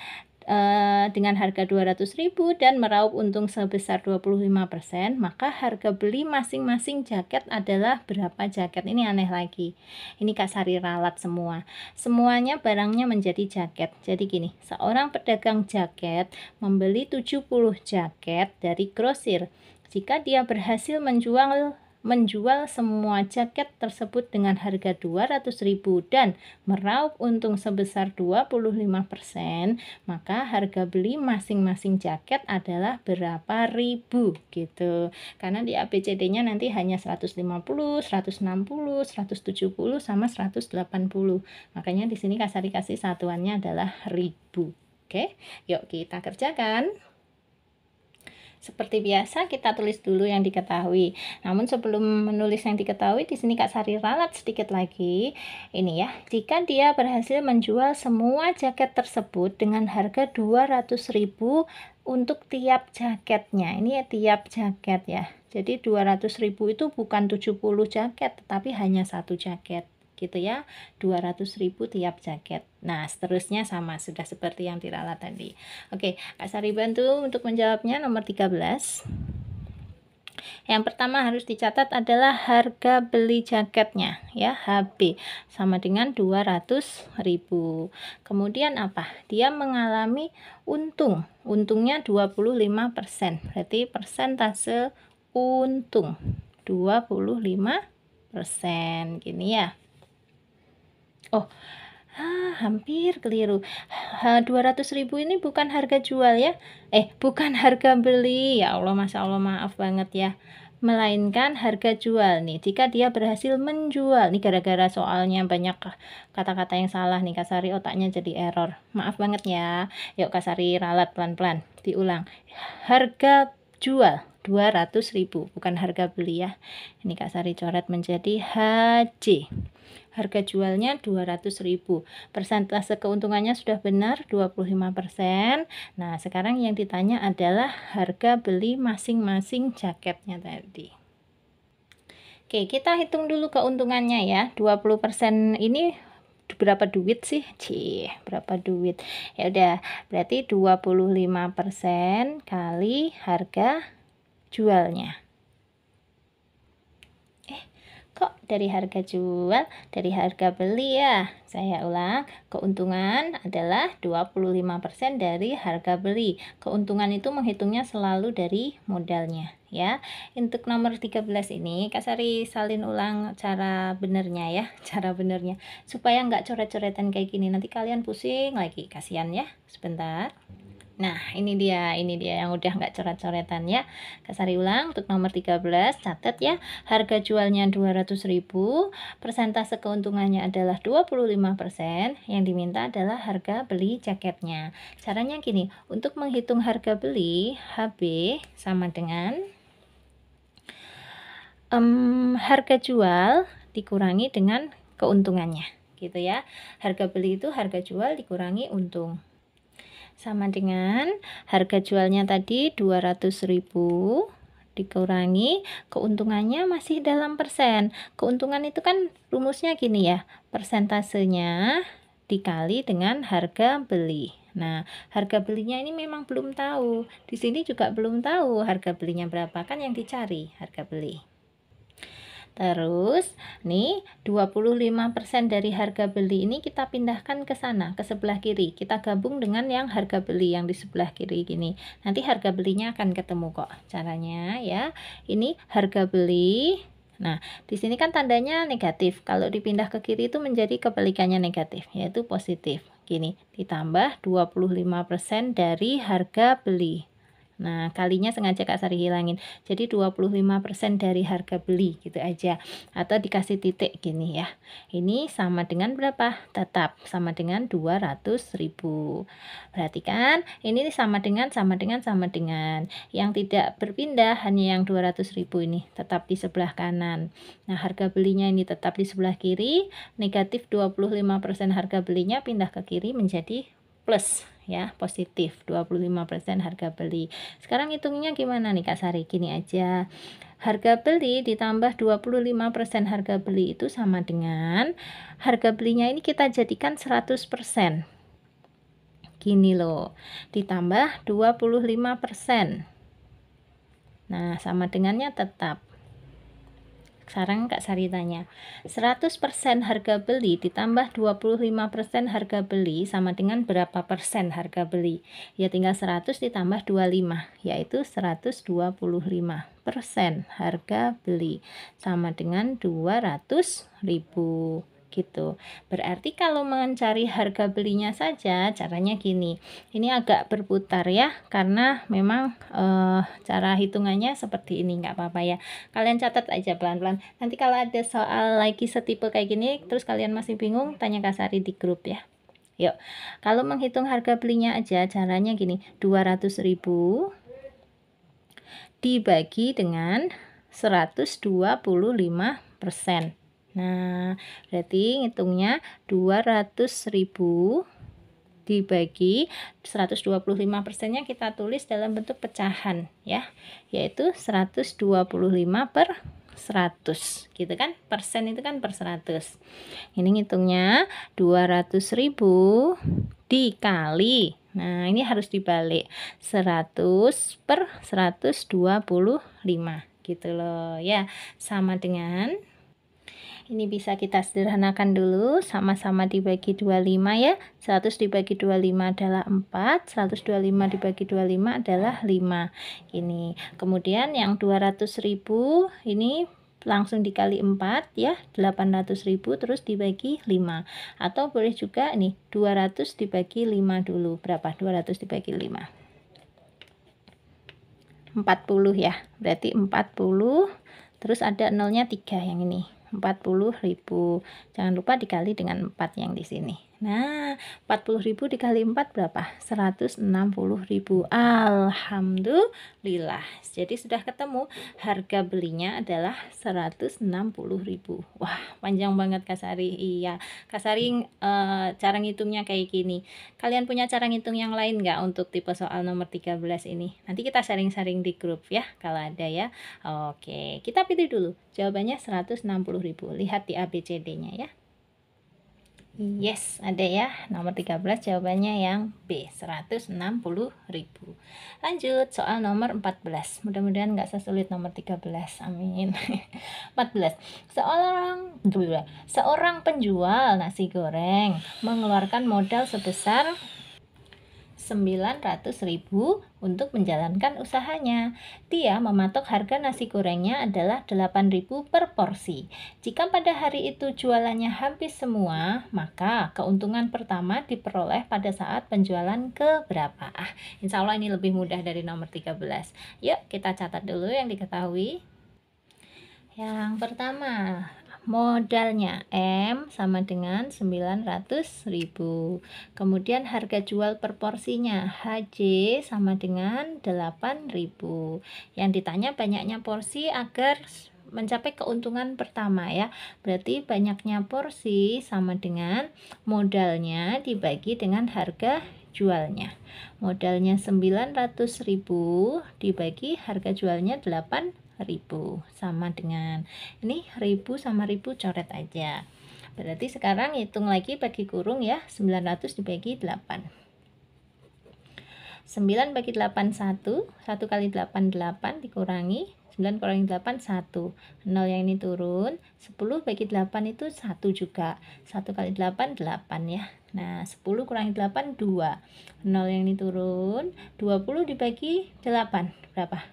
Eh, dengan harga 200.000 dan meraup untung sebesar 25%, maka harga beli masing-masing jaket adalah berapa jaket? Ini aneh lagi. Ini Kak Sari ralat semua. Semuanya barangnya menjadi jaket. Jadi gini, seorang pedagang jaket membeli 70 jaket dari grosir. Jika dia berhasil menjual menjual semua jaket tersebut dengan harga 200.000 dan meraup untung sebesar 25%, maka harga beli masing-masing jaket adalah berapa ribu gitu. Karena di ABCD-nya nanti hanya 150, 160, 170 sama 180. Makanya di sini kasari kasih satuannya adalah ribu. Oke, yuk kita kerjakan. Seperti biasa, kita tulis dulu yang diketahui. Namun sebelum menulis yang diketahui, di sini Kak Sari ralat sedikit lagi. Ini ya, jika dia berhasil menjual semua jaket tersebut dengan harga 200.000 ribu untuk tiap jaketnya. Ini ya tiap jaket ya. Jadi 200.000 ribu itu bukan 70 jaket, tetapi hanya satu jaket gitu ya 200 ribu tiap jaket nah seterusnya sama sudah seperti yang diralat tadi oke Kak Sari bantu untuk menjawabnya nomor 13 yang pertama harus dicatat adalah harga beli jaketnya ya HB sama dengan 200.000. Kemudian apa? Dia mengalami untung. Untungnya 25%. Berarti persentase untung 25% gini ya. Oh, ha, ah, hampir keliru. ribu ini bukan harga jual ya. Eh, bukan harga beli. Ya Allah, Masya Allah, maaf banget ya. Melainkan harga jual nih. Jika dia berhasil menjual. Nih gara-gara soalnya banyak kata-kata yang salah nih. Kasari otaknya jadi error. Maaf banget ya. Yuk Kasari ralat pelan-pelan. Diulang. Harga jual. 200 ribu bukan harga beli ya. Ini Kasari coret menjadi HJ harga jualnya 200.000 persentase keuntungannya sudah benar 25% nah sekarang yang ditanya adalah harga beli masing-masing jaketnya tadi Oke, kita hitung dulu keuntungannya ya. 20% ini berapa duit sih? Cih, berapa duit? Ya udah, berarti 25% kali harga jualnya kok dari harga jual dari harga beli ya saya ulang keuntungan adalah 25% dari harga beli keuntungan itu menghitungnya selalu dari modalnya ya untuk nomor 13 ini kasari salin ulang cara benernya ya <laughs> cara benernya supaya nggak coret-coretan kayak gini nanti kalian pusing lagi kasihan ya sebentar Nah, ini dia, ini dia yang udah nggak coret-coretan ya. Kasari ulang untuk nomor 13, catat ya. Harga jualnya 200.000, persentase keuntungannya adalah 25%, yang diminta adalah harga beli jaketnya. Caranya gini, untuk menghitung harga beli, HB sama dengan um, harga jual dikurangi dengan keuntungannya gitu ya. Harga beli itu harga jual dikurangi untung sama dengan harga jualnya tadi ribu dikurangi keuntungannya masih dalam persen keuntungan itu kan rumusnya gini ya persentasenya dikali dengan harga beli nah harga belinya ini memang belum tahu di sini juga belum tahu harga belinya berapa kan yang dicari harga beli Terus nih 25% dari harga beli ini kita pindahkan ke sana, ke sebelah kiri. Kita gabung dengan yang harga beli yang di sebelah kiri gini. Nanti harga belinya akan ketemu kok caranya ya. Ini harga beli Nah, di sini kan tandanya negatif. Kalau dipindah ke kiri itu menjadi kebalikannya negatif, yaitu positif. Gini, ditambah 25% dari harga beli. Nah, kalinya sengaja Kak Sari hilangin. Jadi 25% dari harga beli gitu aja. Atau dikasih titik gini ya. Ini sama dengan berapa? Tetap sama dengan 200.000. Perhatikan, ini sama dengan sama dengan sama dengan. Yang tidak berpindah hanya yang 200.000 ini tetap di sebelah kanan. Nah, harga belinya ini tetap di sebelah kiri. Negatif 25% harga belinya pindah ke kiri menjadi plus ya positif 25% harga beli sekarang hitungnya gimana nih Kak Sari gini aja harga beli ditambah 25% harga beli itu sama dengan harga belinya ini kita jadikan 100% gini loh ditambah 25% nah sama dengannya tetap sekarang Kak Sari tanya, 100% harga beli ditambah 25% harga beli sama dengan berapa persen harga beli? Ya tinggal 100 ditambah 25, yaitu 125 persen harga beli sama dengan 200 ribu gitu. Berarti kalau mencari harga belinya saja caranya gini. Ini agak berputar ya karena memang uh, cara hitungannya seperti ini nggak apa-apa ya. Kalian catat aja pelan-pelan. Nanti kalau ada soal lagi setipe kayak gini terus kalian masih bingung tanya Kasari di grup ya. Yuk, kalau menghitung harga belinya aja caranya gini, 200.000 dibagi dengan 125 persen. Nah, berarti ngitungnya 200.000 dibagi 125 persennya kita tulis dalam bentuk pecahan ya yaitu 125 per 100 gitu kan persen itu kan per 100 ini ngitungnya 200.000 dikali nah ini harus dibalik 100 per 125 gitu loh ya sama dengan ini bisa kita sederhanakan dulu, sama-sama dibagi 25 ya. 100 dibagi 25 adalah 4, 125 dibagi 25 adalah 5. Ini. Kemudian yang 200.000 ini langsung dikali 4 ya 800.000 terus dibagi 5 atau boleh juga nih 200 dibagi 5 dulu berapa 200 dibagi 5 40 ya berarti 40 terus ada nolnya 3 yang ini 40.000. Jangan lupa dikali dengan 4 yang di sini. Nah, 40.000 dikali 4 berapa? 160.000. Alhamdulillah. Jadi sudah ketemu harga belinya adalah 160.000. Wah, panjang banget Kasari. Iya, Kasari e, eh, cara ngitungnya kayak gini. Kalian punya cara ngitung yang lain nggak untuk tipe soal nomor 13 ini? Nanti kita sharing-sharing di grup ya kalau ada ya. Oke, kita pilih dulu. Jawabannya 160.000. Lihat di ABCD-nya ya. Hmm. Yes, ada ya. Nomor 13 jawabannya yang B, ribu Lanjut, soal nomor 14. Mudah-mudahan nggak sesulit nomor 13. Amin. 14. <laughs> Seorang seorang penjual nasi goreng mengeluarkan modal sebesar 900.000 untuk menjalankan usahanya. Dia mematok harga nasi gorengnya adalah 8.000 per porsi. Jika pada hari itu jualannya hampir semua, maka keuntungan pertama diperoleh pada saat penjualan ke berapa. Ah, insya Allah ini lebih mudah dari nomor 13. Yuk, kita catat dulu yang diketahui. Yang pertama, modalnya M sama dengan 900.000. Kemudian harga jual per porsinya HJ sama dengan 8.000. Yang ditanya banyaknya porsi agar mencapai keuntungan pertama ya. Berarti banyaknya porsi sama dengan modalnya dibagi dengan harga jualnya. Modalnya 900.000 dibagi harga jualnya 8 ribu sama dengan ini ribu sama ribu coret aja berarti sekarang hitung lagi bagi kurung ya 900 dibagi 8 9 bagi 8 1 1 kali 8 8 dikurangi 9 kurangi 8 1 0 yang ini turun 10 bagi 8 itu 1 juga 1 kali 8 8 ya Nah 10 kurangi 8 2 0 yang ini turun 20 dibagi 8 berapa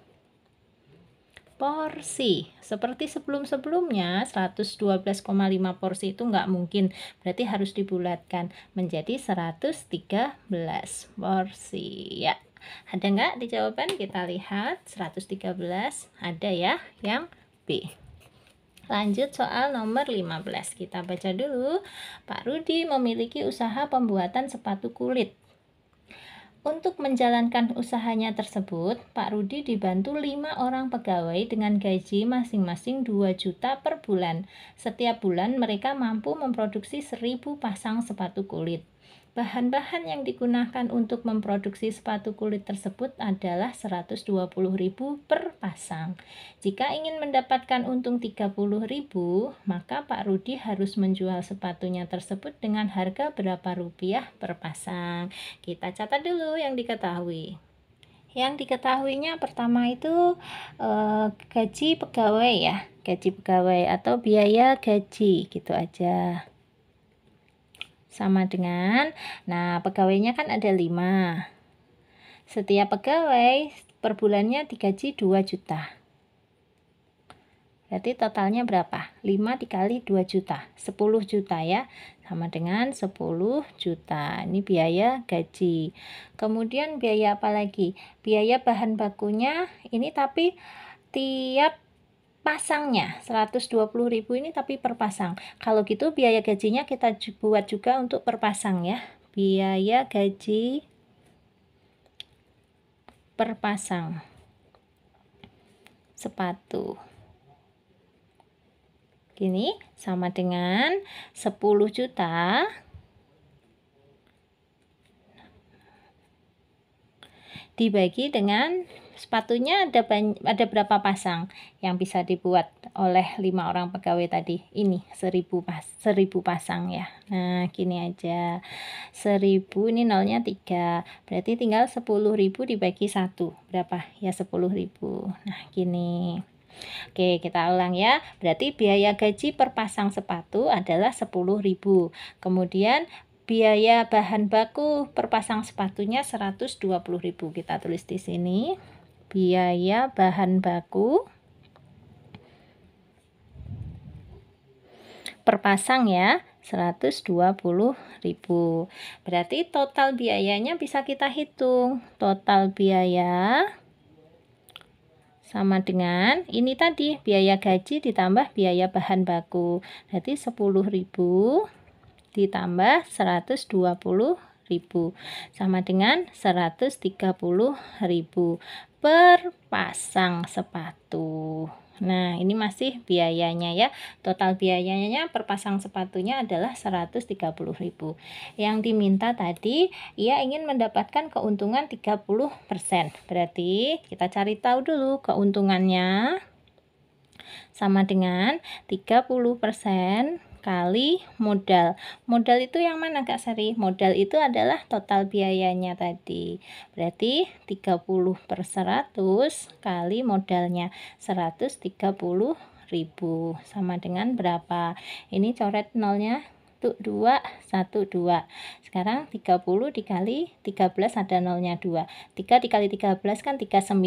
porsi. Seperti sebelum-sebelumnya, 112,5 porsi itu nggak mungkin. Berarti harus dibulatkan menjadi 113 porsi. Ya, ada nggak di jawaban? Kita lihat 113 ada ya yang B. Lanjut soal nomor 15. Kita baca dulu. Pak Rudi memiliki usaha pembuatan sepatu kulit. Untuk menjalankan usahanya tersebut, Pak Rudi dibantu lima orang pegawai dengan gaji masing-masing 2 juta per bulan. Setiap bulan mereka mampu memproduksi 1000 pasang sepatu kulit. Bahan-bahan yang digunakan untuk memproduksi sepatu kulit tersebut adalah 120.000 per pasang. Jika ingin mendapatkan untung 30.000, maka Pak Rudi harus menjual sepatunya tersebut dengan harga berapa rupiah per pasang. Kita catat dulu yang diketahui. Yang diketahuinya pertama itu eh, gaji pegawai ya, gaji pegawai atau biaya gaji gitu aja sama dengan nah pegawainya kan ada 5 setiap pegawai per bulannya digaji 2 juta berarti totalnya berapa 5 dikali 2 juta 10 juta ya sama dengan 10 juta ini biaya gaji kemudian biaya apa lagi biaya bahan bakunya ini tapi tiap pasangnya 120.000 ini tapi per pasang. Kalau gitu biaya gajinya kita buat juga untuk per pasang ya. Biaya gaji per pasang sepatu. Gini sama dengan 10 juta dibagi dengan Sepatunya ada banyak, ada berapa pasang yang bisa dibuat oleh lima orang pegawai tadi? Ini seribu pas seribu pasang ya. Nah, gini aja. Seribu ini nolnya tiga, berarti tinggal sepuluh ribu dibagi satu berapa? Ya sepuluh ribu. Nah, gini. Oke, kita ulang ya. Berarti biaya gaji per pasang sepatu adalah 10.000. Kemudian biaya bahan baku per pasang sepatunya 120.000. Kita tulis di sini biaya bahan baku per pasang ya 120.000. Berarti total biayanya bisa kita hitung. Total biaya sama dengan ini tadi biaya gaji ditambah biaya bahan baku. Berarti 10.000 ditambah 120.000 sama dengan 130.000 per pasang sepatu. Nah, ini masih biayanya ya. Total biayanya per pasang sepatunya adalah 130.000. Yang diminta tadi ia ingin mendapatkan keuntungan 30%. Berarti kita cari tahu dulu keuntungannya sama dengan 30% kali modal. Modal itu yang mana Kak Sari? Modal itu adalah total biayanya tadi. Berarti 30 per 100 kali modalnya 130 ribu sama dengan berapa? Ini coret nolnya 2, 1, 2 sekarang 30 dikali 13 ada nolnya 2 3 dikali 13 kan 39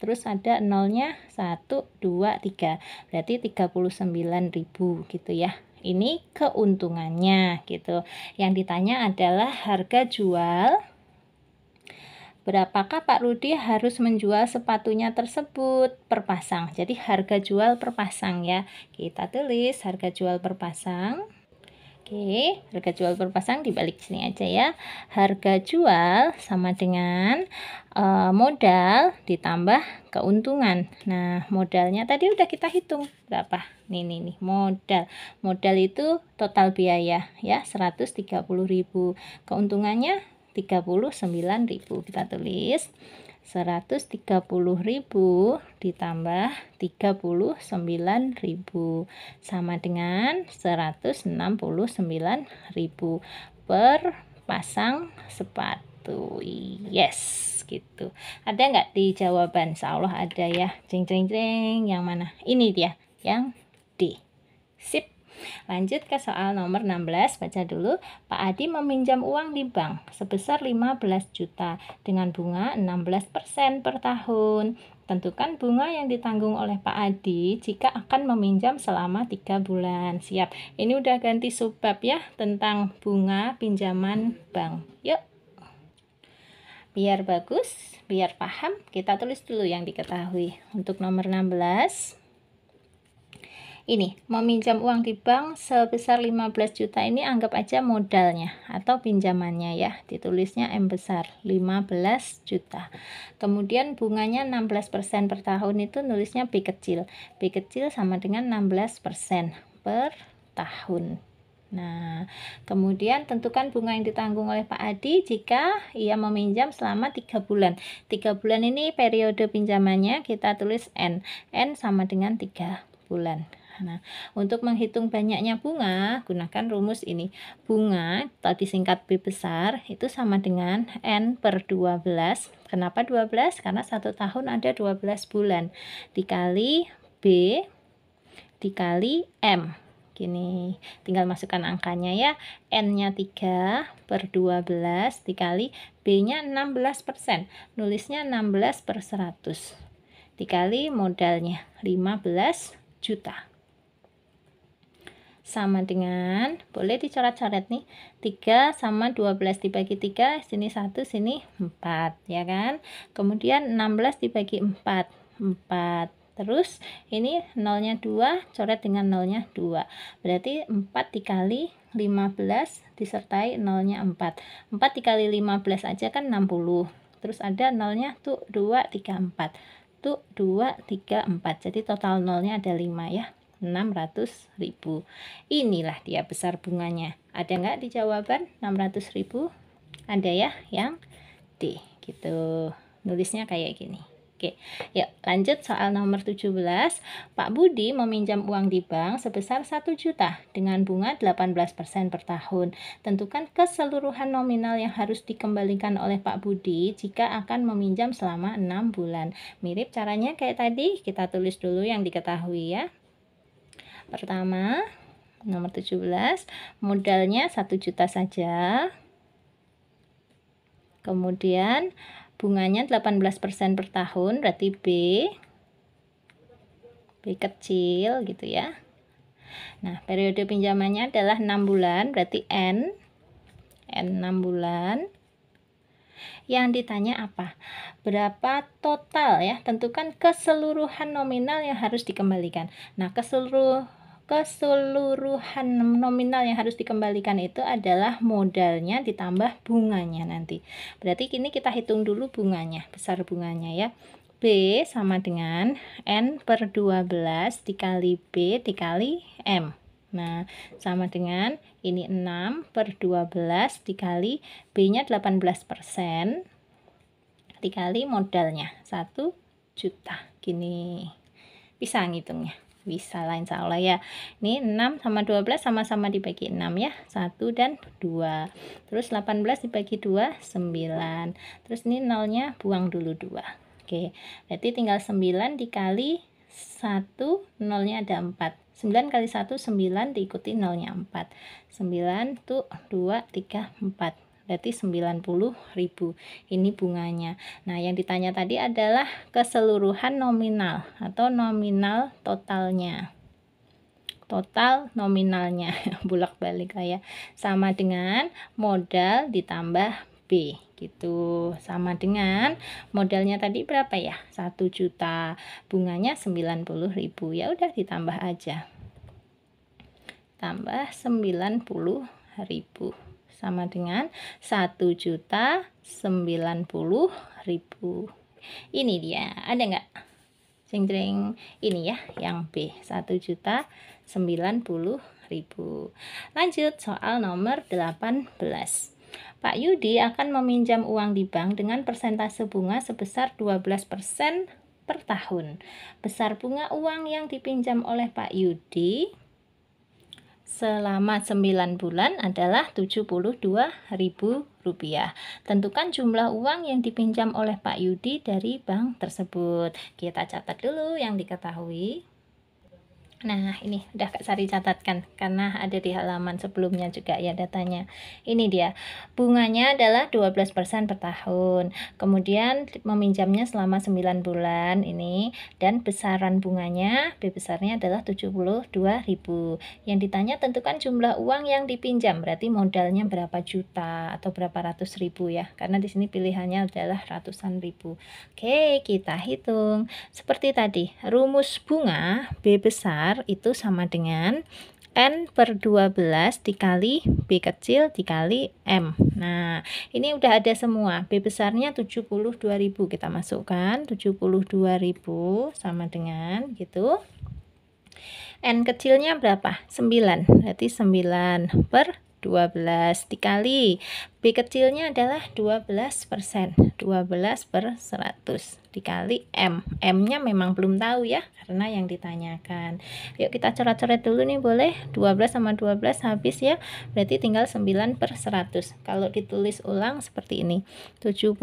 terus ada nolnya 1 2 3 berarti 39 ribu gitu ya ini keuntungannya gitu. Yang ditanya adalah harga jual berapakah Pak Rudi harus menjual sepatunya tersebut per pasang. Jadi harga jual per pasang ya. Kita tulis harga jual per pasang. Oke, harga jual berpasang dibalik sini aja ya. Harga jual sama dengan uh, modal ditambah keuntungan. Nah, modalnya tadi udah kita hitung berapa? Nih nih nih, modal. Modal itu total biaya ya 130.000. Keuntungannya 39.000 kita tulis. 130.000 ditambah 39.000 sama dengan 169.000 per pasang sepatu. Yes, gitu. Ada nggak di jawaban? Insya Allah ada ya. Jeng jeng jeng yang mana? Ini dia, yang D. Sip. Lanjut ke soal nomor 16, baca dulu. Pak Adi meminjam uang di bank sebesar 15 juta dengan bunga 16% per tahun. Tentukan bunga yang ditanggung oleh Pak Adi jika akan meminjam selama 3 bulan. Siap. Ini udah ganti subbab ya tentang bunga pinjaman bank. Yuk. Biar bagus, biar paham, kita tulis dulu yang diketahui. Untuk nomor 16, ini meminjam uang di bank sebesar 15 juta ini anggap aja modalnya atau pinjamannya ya ditulisnya M besar 15 juta kemudian bunganya 16% per tahun itu nulisnya B kecil B kecil sama dengan 16% per tahun Nah, kemudian tentukan bunga yang ditanggung oleh Pak Adi jika ia meminjam selama 3 bulan. 3 bulan ini periode pinjamannya kita tulis N. N sama dengan 3 bulan. Nah, untuk menghitung banyaknya bunga, gunakan rumus ini. Bunga, tadi singkat B besar, itu sama dengan N per 12. Kenapa 12? Karena satu tahun ada 12 bulan. Dikali B, dikali M. Gini, tinggal masukkan angkanya ya. N-nya 3 per 12 dikali B-nya 16 persen. Nulisnya 16 per 100. Dikali modalnya 15 juta sama dengan boleh dicoret-coret nih 3 sama 12 dibagi 3 sini 1 sini 4 ya kan kemudian 16 dibagi 4 4 terus ini nolnya 2 coret dengan nolnya 2 berarti 4 dikali 15 disertai nolnya 4 4 dikali 15 aja kan 60 terus ada nolnya tuh 2 3 4 tuh 2 3 4 jadi total nolnya ada 5 ya ribu. Inilah dia besar bunganya. Ada nggak di jawaban ribu. Ada ya yang D gitu. Nulisnya kayak gini. Oke, yuk lanjut soal nomor 17. Pak Budi meminjam uang di bank sebesar 1 juta dengan bunga 18% per tahun. Tentukan keseluruhan nominal yang harus dikembalikan oleh Pak Budi jika akan meminjam selama 6 bulan. Mirip caranya kayak tadi, kita tulis dulu yang diketahui ya. Pertama, nomor 17, modalnya 1 juta saja. Kemudian bunganya 18% per tahun, berarti B. B kecil gitu ya. Nah, periode pinjamannya adalah 6 bulan, berarti N. N 6 bulan. Yang ditanya apa? Berapa total ya? Tentukan keseluruhan nominal yang harus dikembalikan. Nah, keseluruh keseluruhan nominal yang harus dikembalikan itu adalah modalnya ditambah bunganya nanti. Berarti kini kita hitung dulu bunganya, besar bunganya ya. B sama dengan N per 12 dikali B dikali M. Nah, sama dengan ini 6 per 12 dikali B-nya 18% dikali modalnya 1 juta. Gini, bisa ngitungnya bisa lah insya Allah ya ini 6 sama 12 sama-sama dibagi 6 ya 1 dan 2 terus 18 dibagi 2 9 terus ini nolnya buang dulu 2 oke berarti tinggal 9 dikali 1 nolnya ada 4 9 kali 1 9 diikuti nolnya 4 9 tuh 2 3 4 berarti 90.000 ini bunganya nah yang ditanya tadi adalah keseluruhan nominal atau nominal totalnya total nominalnya <laughs> bulak balik lah ya sama dengan modal ditambah B gitu sama dengan modalnya tadi berapa ya 1 juta bunganya 90.000 ya udah ditambah aja tambah 90.000 sama dengan satu juta puluh ribu ini dia ada nggak jeng ini ya yang B satu juta puluh ribu lanjut soal nomor 18 Pak Yudi akan meminjam uang di bank dengan persentase bunga sebesar 12% per tahun. Besar bunga uang yang dipinjam oleh Pak Yudi selama 9 bulan adalah Rp72.000. Tentukan jumlah uang yang dipinjam oleh Pak Yudi dari bank tersebut. Kita catat dulu yang diketahui. Nah, ini udah Kak Sari catatkan karena ada di halaman sebelumnya juga ya datanya. Ini dia. Bunganya adalah 12% per tahun. Kemudian meminjamnya selama 9 bulan ini dan besaran bunganya B besarnya adalah 72.000. Yang ditanya tentukan jumlah uang yang dipinjam, berarti modalnya berapa juta atau berapa ratus ribu ya. Karena di sini pilihannya adalah ratusan ribu. Oke, kita hitung. Seperti tadi, rumus bunga B besar besar itu sama dengan N per 12 dikali B kecil dikali M. Nah, ini udah ada semua. B besarnya 72.000 kita masukkan. 72.000 sama dengan gitu. N kecilnya berapa? 9. Berarti 9 per 12 dikali B kecilnya adalah 12%. persen. 12 per 100 dikali M. M-nya memang belum tahu ya, karena yang ditanyakan. Yuk kita coret-coret dulu nih boleh. 12 sama 12 habis ya, berarti tinggal 9 per 100. Kalau ditulis ulang seperti ini. 72.000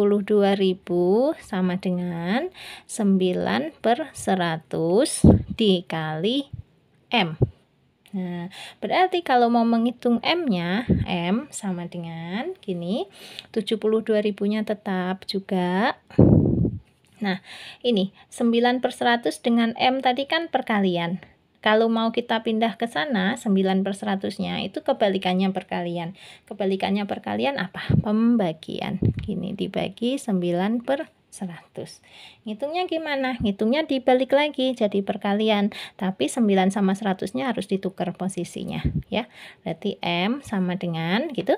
sama dengan 9 per 100 dikali M. Nah, berarti kalau mau menghitung M-nya, M sama dengan gini, 72.000-nya tetap juga Nah, ini 9 per 100 dengan M tadi kan perkalian. Kalau mau kita pindah ke sana, 9 per 100-nya itu kebalikannya perkalian. Kebalikannya perkalian apa? Pembagian. Gini, dibagi 9 per 100. Ngitungnya gimana? Ngitungnya dibalik lagi jadi perkalian, tapi 9 sama 100-nya harus ditukar posisinya, ya. Berarti M sama dengan gitu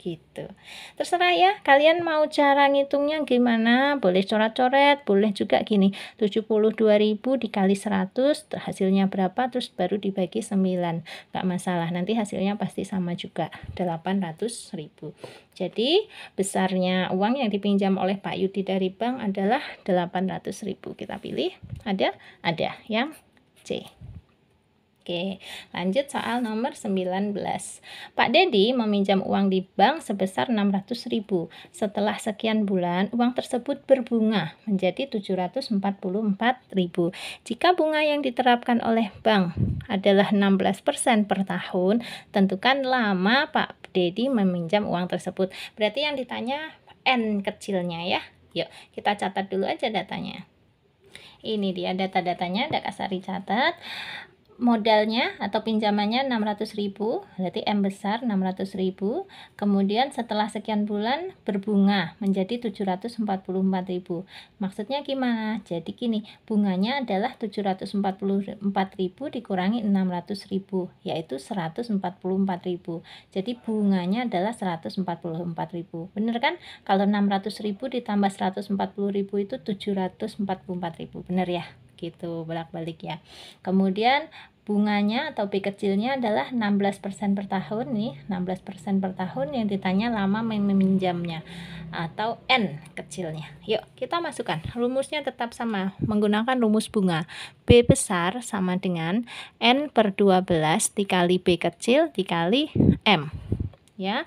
gitu. Terserah ya, kalian mau cara ngitungnya gimana? Boleh coret-coret, boleh juga gini. 72.000 dikali 100 hasilnya berapa? Terus baru dibagi 9. Enggak masalah, nanti hasilnya pasti sama juga, 800.000. Jadi, besarnya uang yang dipinjam oleh Pak Yudi dari bank adalah 800.000. Kita pilih ada ada yang C. Oke, lanjut soal nomor 19. Pak Dedi meminjam uang di bank sebesar 600 ribu. Setelah sekian bulan, uang tersebut berbunga menjadi 744 ribu. Jika bunga yang diterapkan oleh bank adalah 16% per tahun, tentukan lama Pak Dedi meminjam uang tersebut. Berarti yang ditanya N kecilnya ya. Yuk, kita catat dulu aja datanya. Ini dia data-datanya, ada kasari catat modalnya atau pinjamannya 600.000, berarti M besar 600.000. Kemudian setelah sekian bulan berbunga menjadi 744.000. Maksudnya gimana? Jadi gini, bunganya adalah 744.000 dikurangi 600.000, yaitu 144.000. Jadi bunganya adalah 144.000. Bener kan? Kalau 600.000 ditambah 140.000 itu 744.000. Bener ya? gitu bolak-balik ya kemudian bunganya atau P kecilnya adalah 16% per tahun nih 16% per tahun yang ditanya lama meminjamnya atau N kecilnya yuk kita masukkan rumusnya tetap sama menggunakan rumus bunga B besar sama dengan N per 12 dikali B kecil dikali M ya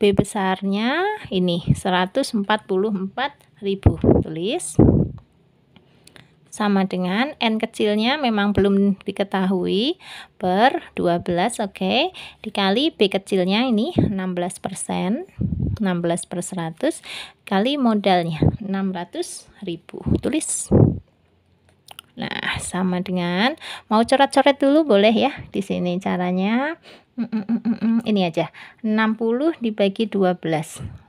B besarnya ini empat ribu tulis sama dengan N kecilnya memang belum diketahui per 12 oke okay. dikali B kecilnya ini 16% persen 16 per 100 kali modalnya 600 ribu tulis Nah, sama dengan mau coret-coret dulu boleh ya di sini caranya. Mm, mm, mm, ini aja. 60 dibagi 12. 5.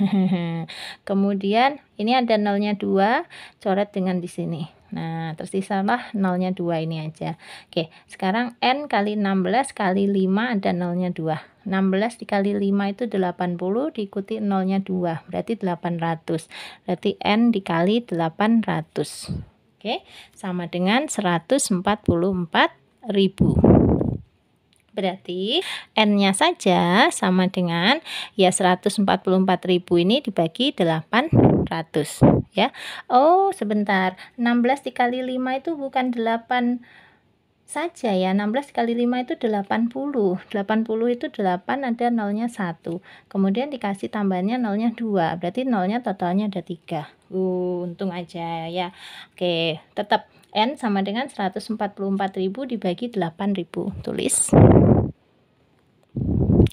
<laughs> Kemudian ini ada nolnya 2, coret dengan di sini. Nah, tersisalah nolnya 2 ini aja. Oke, sekarang N kali 16 kali 5 ada nolnya 2. 16 dikali 5 itu 80 diikuti nolnya 2, berarti 800. Berarti N dikali 800. Oke, sama dengan 144 ribu. Berarti N-nya saja sama dengan ya 144.000 ini dibagi 800 ya. Oh, sebentar. 16 dikali 5 itu bukan 8 saja ya 16 kali 5 itu 80 80 itu 8 ada nolnya 1 kemudian dikasih tambahannya nolnya 2 berarti nolnya totalnya ada 3 uh, untung aja ya oke tetap N sama dengan 144.000 dibagi 8.000. Tulis.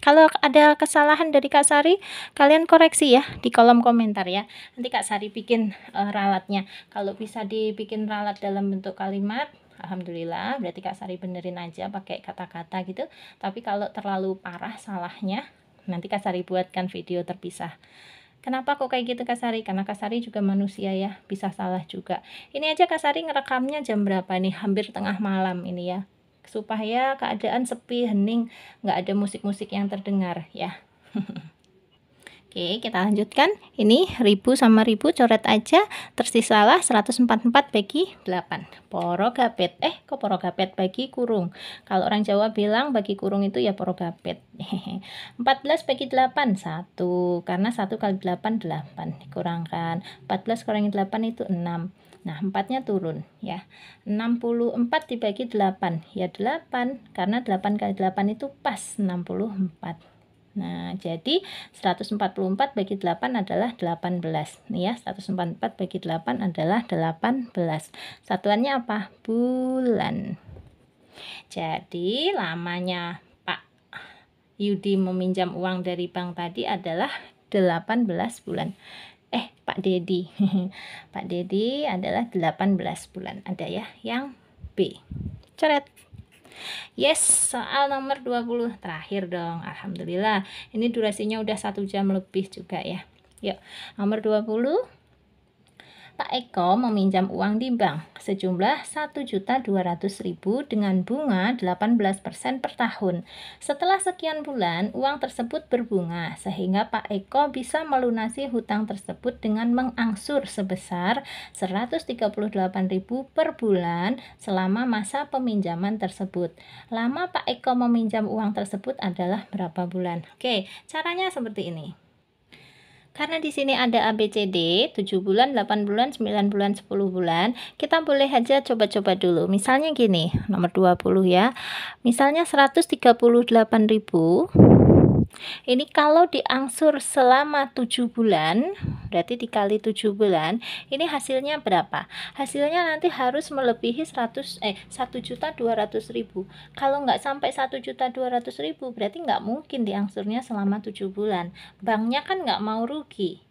Kalau ada kesalahan dari Kak Sari, kalian koreksi ya di kolom komentar ya. Nanti Kak Sari bikin uh, ralatnya. Kalau bisa dibikin ralat dalam bentuk kalimat, alhamdulillah. Berarti Kak Sari benerin aja pakai kata-kata gitu. Tapi kalau terlalu parah salahnya, nanti Kak Sari buatkan video terpisah. Kenapa kok kayak gitu Kasari? Karena Kasari juga manusia ya, bisa salah juga. Ini aja Kasari ngerekamnya jam berapa nih? Hampir tengah malam ini ya. Supaya keadaan sepi, hening, nggak ada musik-musik yang terdengar ya. <laughs> Oke, kita lanjutkan. Ini ribu sama ribu coret aja. Tersisalah 144 bagi 8. Porogapet. Eh, kok porogapet bagi kurung? Kalau orang Jawa bilang bagi kurung itu ya porogapet. 14 <laughs> bagi 8, 1. Karena 1 kali 8, 8. Dikurangkan. 14 kurangi 8 itu 6. Nah, 4-nya turun ya. 64 dibagi 8, ya 8. Karena 8 kali 8 itu pas 64. Nah, jadi 144 bagi 8 adalah 18. Nih ya, 144 bagi 8 adalah 18. Satuannya apa? Bulan. Jadi, lamanya Pak Yudi meminjam uang dari bank tadi adalah 18 bulan. Eh, Pak Dedi. <laughs> Pak Dedi adalah 18 bulan. Ada ya yang B. Coret. Yes, soal nomor 20 terakhir dong. Alhamdulillah. Ini durasinya udah satu jam lebih juga ya. Yuk, nomor 20 Pak Eko meminjam uang di bank sejumlah 1.200.000 dengan bunga 18% per tahun. Setelah sekian bulan, uang tersebut berbunga sehingga Pak Eko bisa melunasi hutang tersebut dengan mengangsur sebesar 138.000 per bulan selama masa peminjaman tersebut. Lama Pak Eko meminjam uang tersebut adalah berapa bulan? Oke, caranya seperti ini. Karena di sini ada ABCD, 7 bulan, 8 bulan, 9 bulan, 10 bulan, kita boleh aja coba-coba dulu. Misalnya gini, nomor 20 ya. Misalnya 138.000 ini kalau diangsur selama 7 bulan, berarti dikali 7 bulan, ini hasilnya berapa? Hasilnya nanti harus melebihi 100 eh juta ribu. Kalau nggak sampai juta ribu, berarti nggak mungkin diangsurnya selama 7 bulan. Banknya kan nggak mau rugi.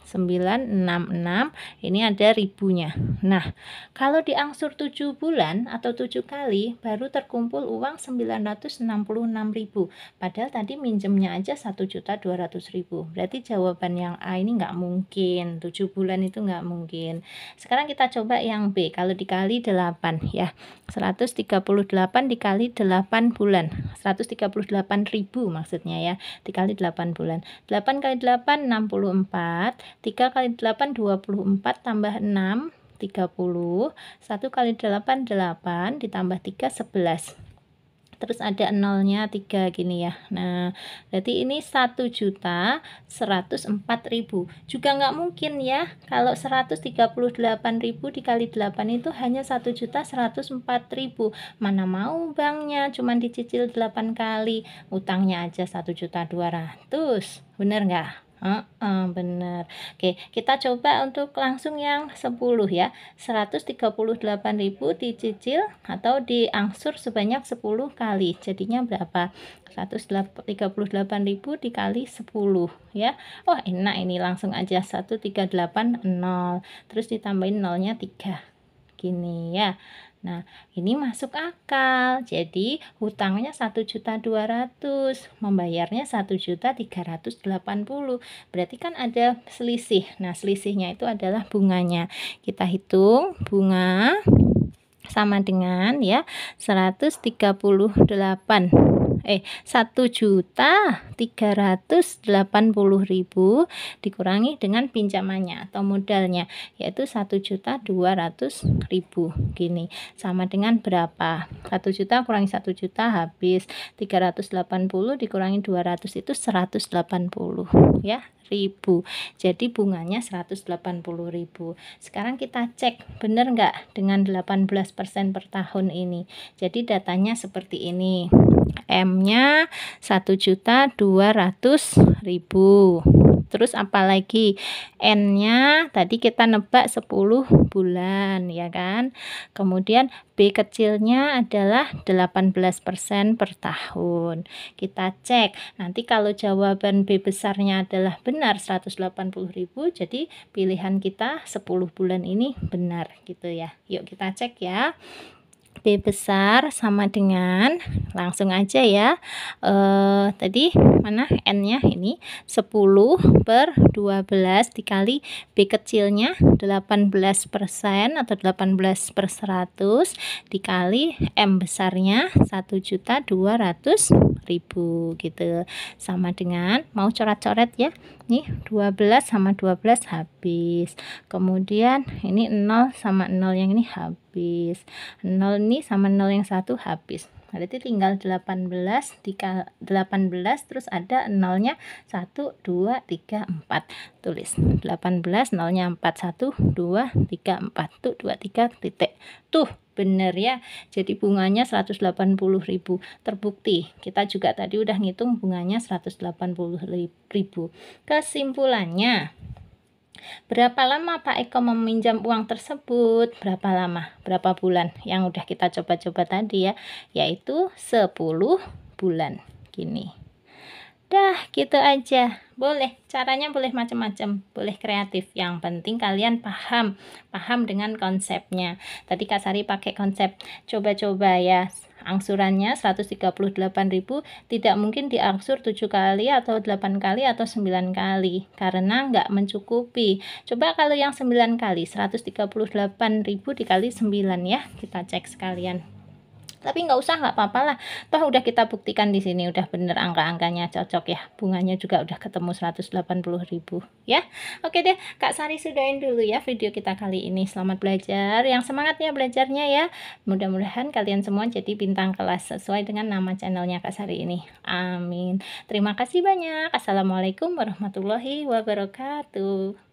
966 ini ada ribunya. Nah, kalau diangsur 7 bulan atau 7 kali baru terkumpul uang 966.000. Padahal tadi minjemnya aja 1.200.000. Berarti jawaban yang A ini nggak mungkin. 7 bulan itu nggak mungkin. Sekarang kita coba yang B. Kalau dikali 8 ya. 138 dikali 8 bulan. 138.000 maksudnya ya. Dikali 8 bulan. 8 kali 8 64 3 kali 8 24 tambah 6 30 1 kali 8 8 ditambah 3 11 terus ada nolnya 3 gini ya Nah berarti ini 1 juta 104.000 juga nggak mungkin ya kalau 138.000 dikali 8 itu hanya 1 juta 104.000 mana mau banknya cuman dicicil 8 kali utangnya aja 1 juta 200 bener nggak uh, benar. Oke, kita coba untuk langsung yang 10 ya. 138.000 dicicil atau diangsur sebanyak 10 kali. Jadinya berapa? 138.000 dikali 10 ya. oh, enak ini langsung aja 1380. Terus ditambahin nolnya 3. Gini ya. Nah, ini masuk akal. Jadi, hutangnya 1.200, membayarnya 1.380. Berarti kan ada selisih. Nah, selisihnya itu adalah bunganya. Kita hitung bunga sama dengan ya 138 eh satu juta tiga ratus delapan puluh ribu dikurangi dengan pinjamannya atau modalnya yaitu satu juta dua ratus ribu gini sama dengan berapa satu juta kurangi satu juta habis tiga ratus delapan puluh dikurangi dua ratus itu seratus delapan puluh ya ribu jadi bunganya seratus delapan puluh ribu sekarang kita cek bener nggak dengan delapan belas persen per tahun ini jadi datanya seperti ini M satu juta dua ratus ribu. Terus apalagi N-nya tadi kita nebak 10 bulan ya kan. Kemudian B kecilnya adalah 18% per tahun. Kita cek. Nanti kalau jawaban B besarnya adalah benar ribu, jadi pilihan kita 10 bulan ini benar gitu ya. Yuk kita cek ya. B besar sama dengan langsung aja ya eh, tadi mana N nya ini 10 per 12 dikali B kecilnya 18 persen atau 18 per 100 dikali M besarnya 1 juta 200 ribu gitu sama dengan mau coret-coret ya ini 12 sama 12 habis kemudian ini 0 sama 0 yang ini habis habis 0 nih sama 0 yang satu habis berarti tinggal 18 18 terus ada 0 nya 1 2 3 4 tulis 18 0 nya 4 1 2 3 4 tuh 2 3 titik tuh bener ya jadi bunganya 180 ribu terbukti kita juga tadi udah ngitung bunganya 180 ribu. kesimpulannya Berapa lama Pak Eko meminjam uang tersebut? Berapa lama? Berapa bulan? Yang udah kita coba-coba tadi ya, yaitu 10 bulan. Gini. Dah, gitu aja. Boleh, caranya boleh macam-macam, boleh kreatif. Yang penting kalian paham, paham dengan konsepnya. Tadi Kak Sari pakai konsep coba-coba ya angsurannya 138.000 tidak mungkin diangsur 7 kali atau 8 kali atau 9 kali karena nggak mencukupi coba kalau yang 9 kali 138.000 dikali 9 ya kita cek sekalian tapi nggak usah nggak apa-apa lah toh udah kita buktikan di sini udah bener angka-angkanya cocok ya bunganya juga udah ketemu 180 ribu ya oke deh Kak Sari sudahin dulu ya video kita kali ini selamat belajar yang semangatnya belajarnya ya mudah-mudahan kalian semua jadi bintang kelas sesuai dengan nama channelnya Kak Sari ini amin terima kasih banyak Assalamualaikum warahmatullahi wabarakatuh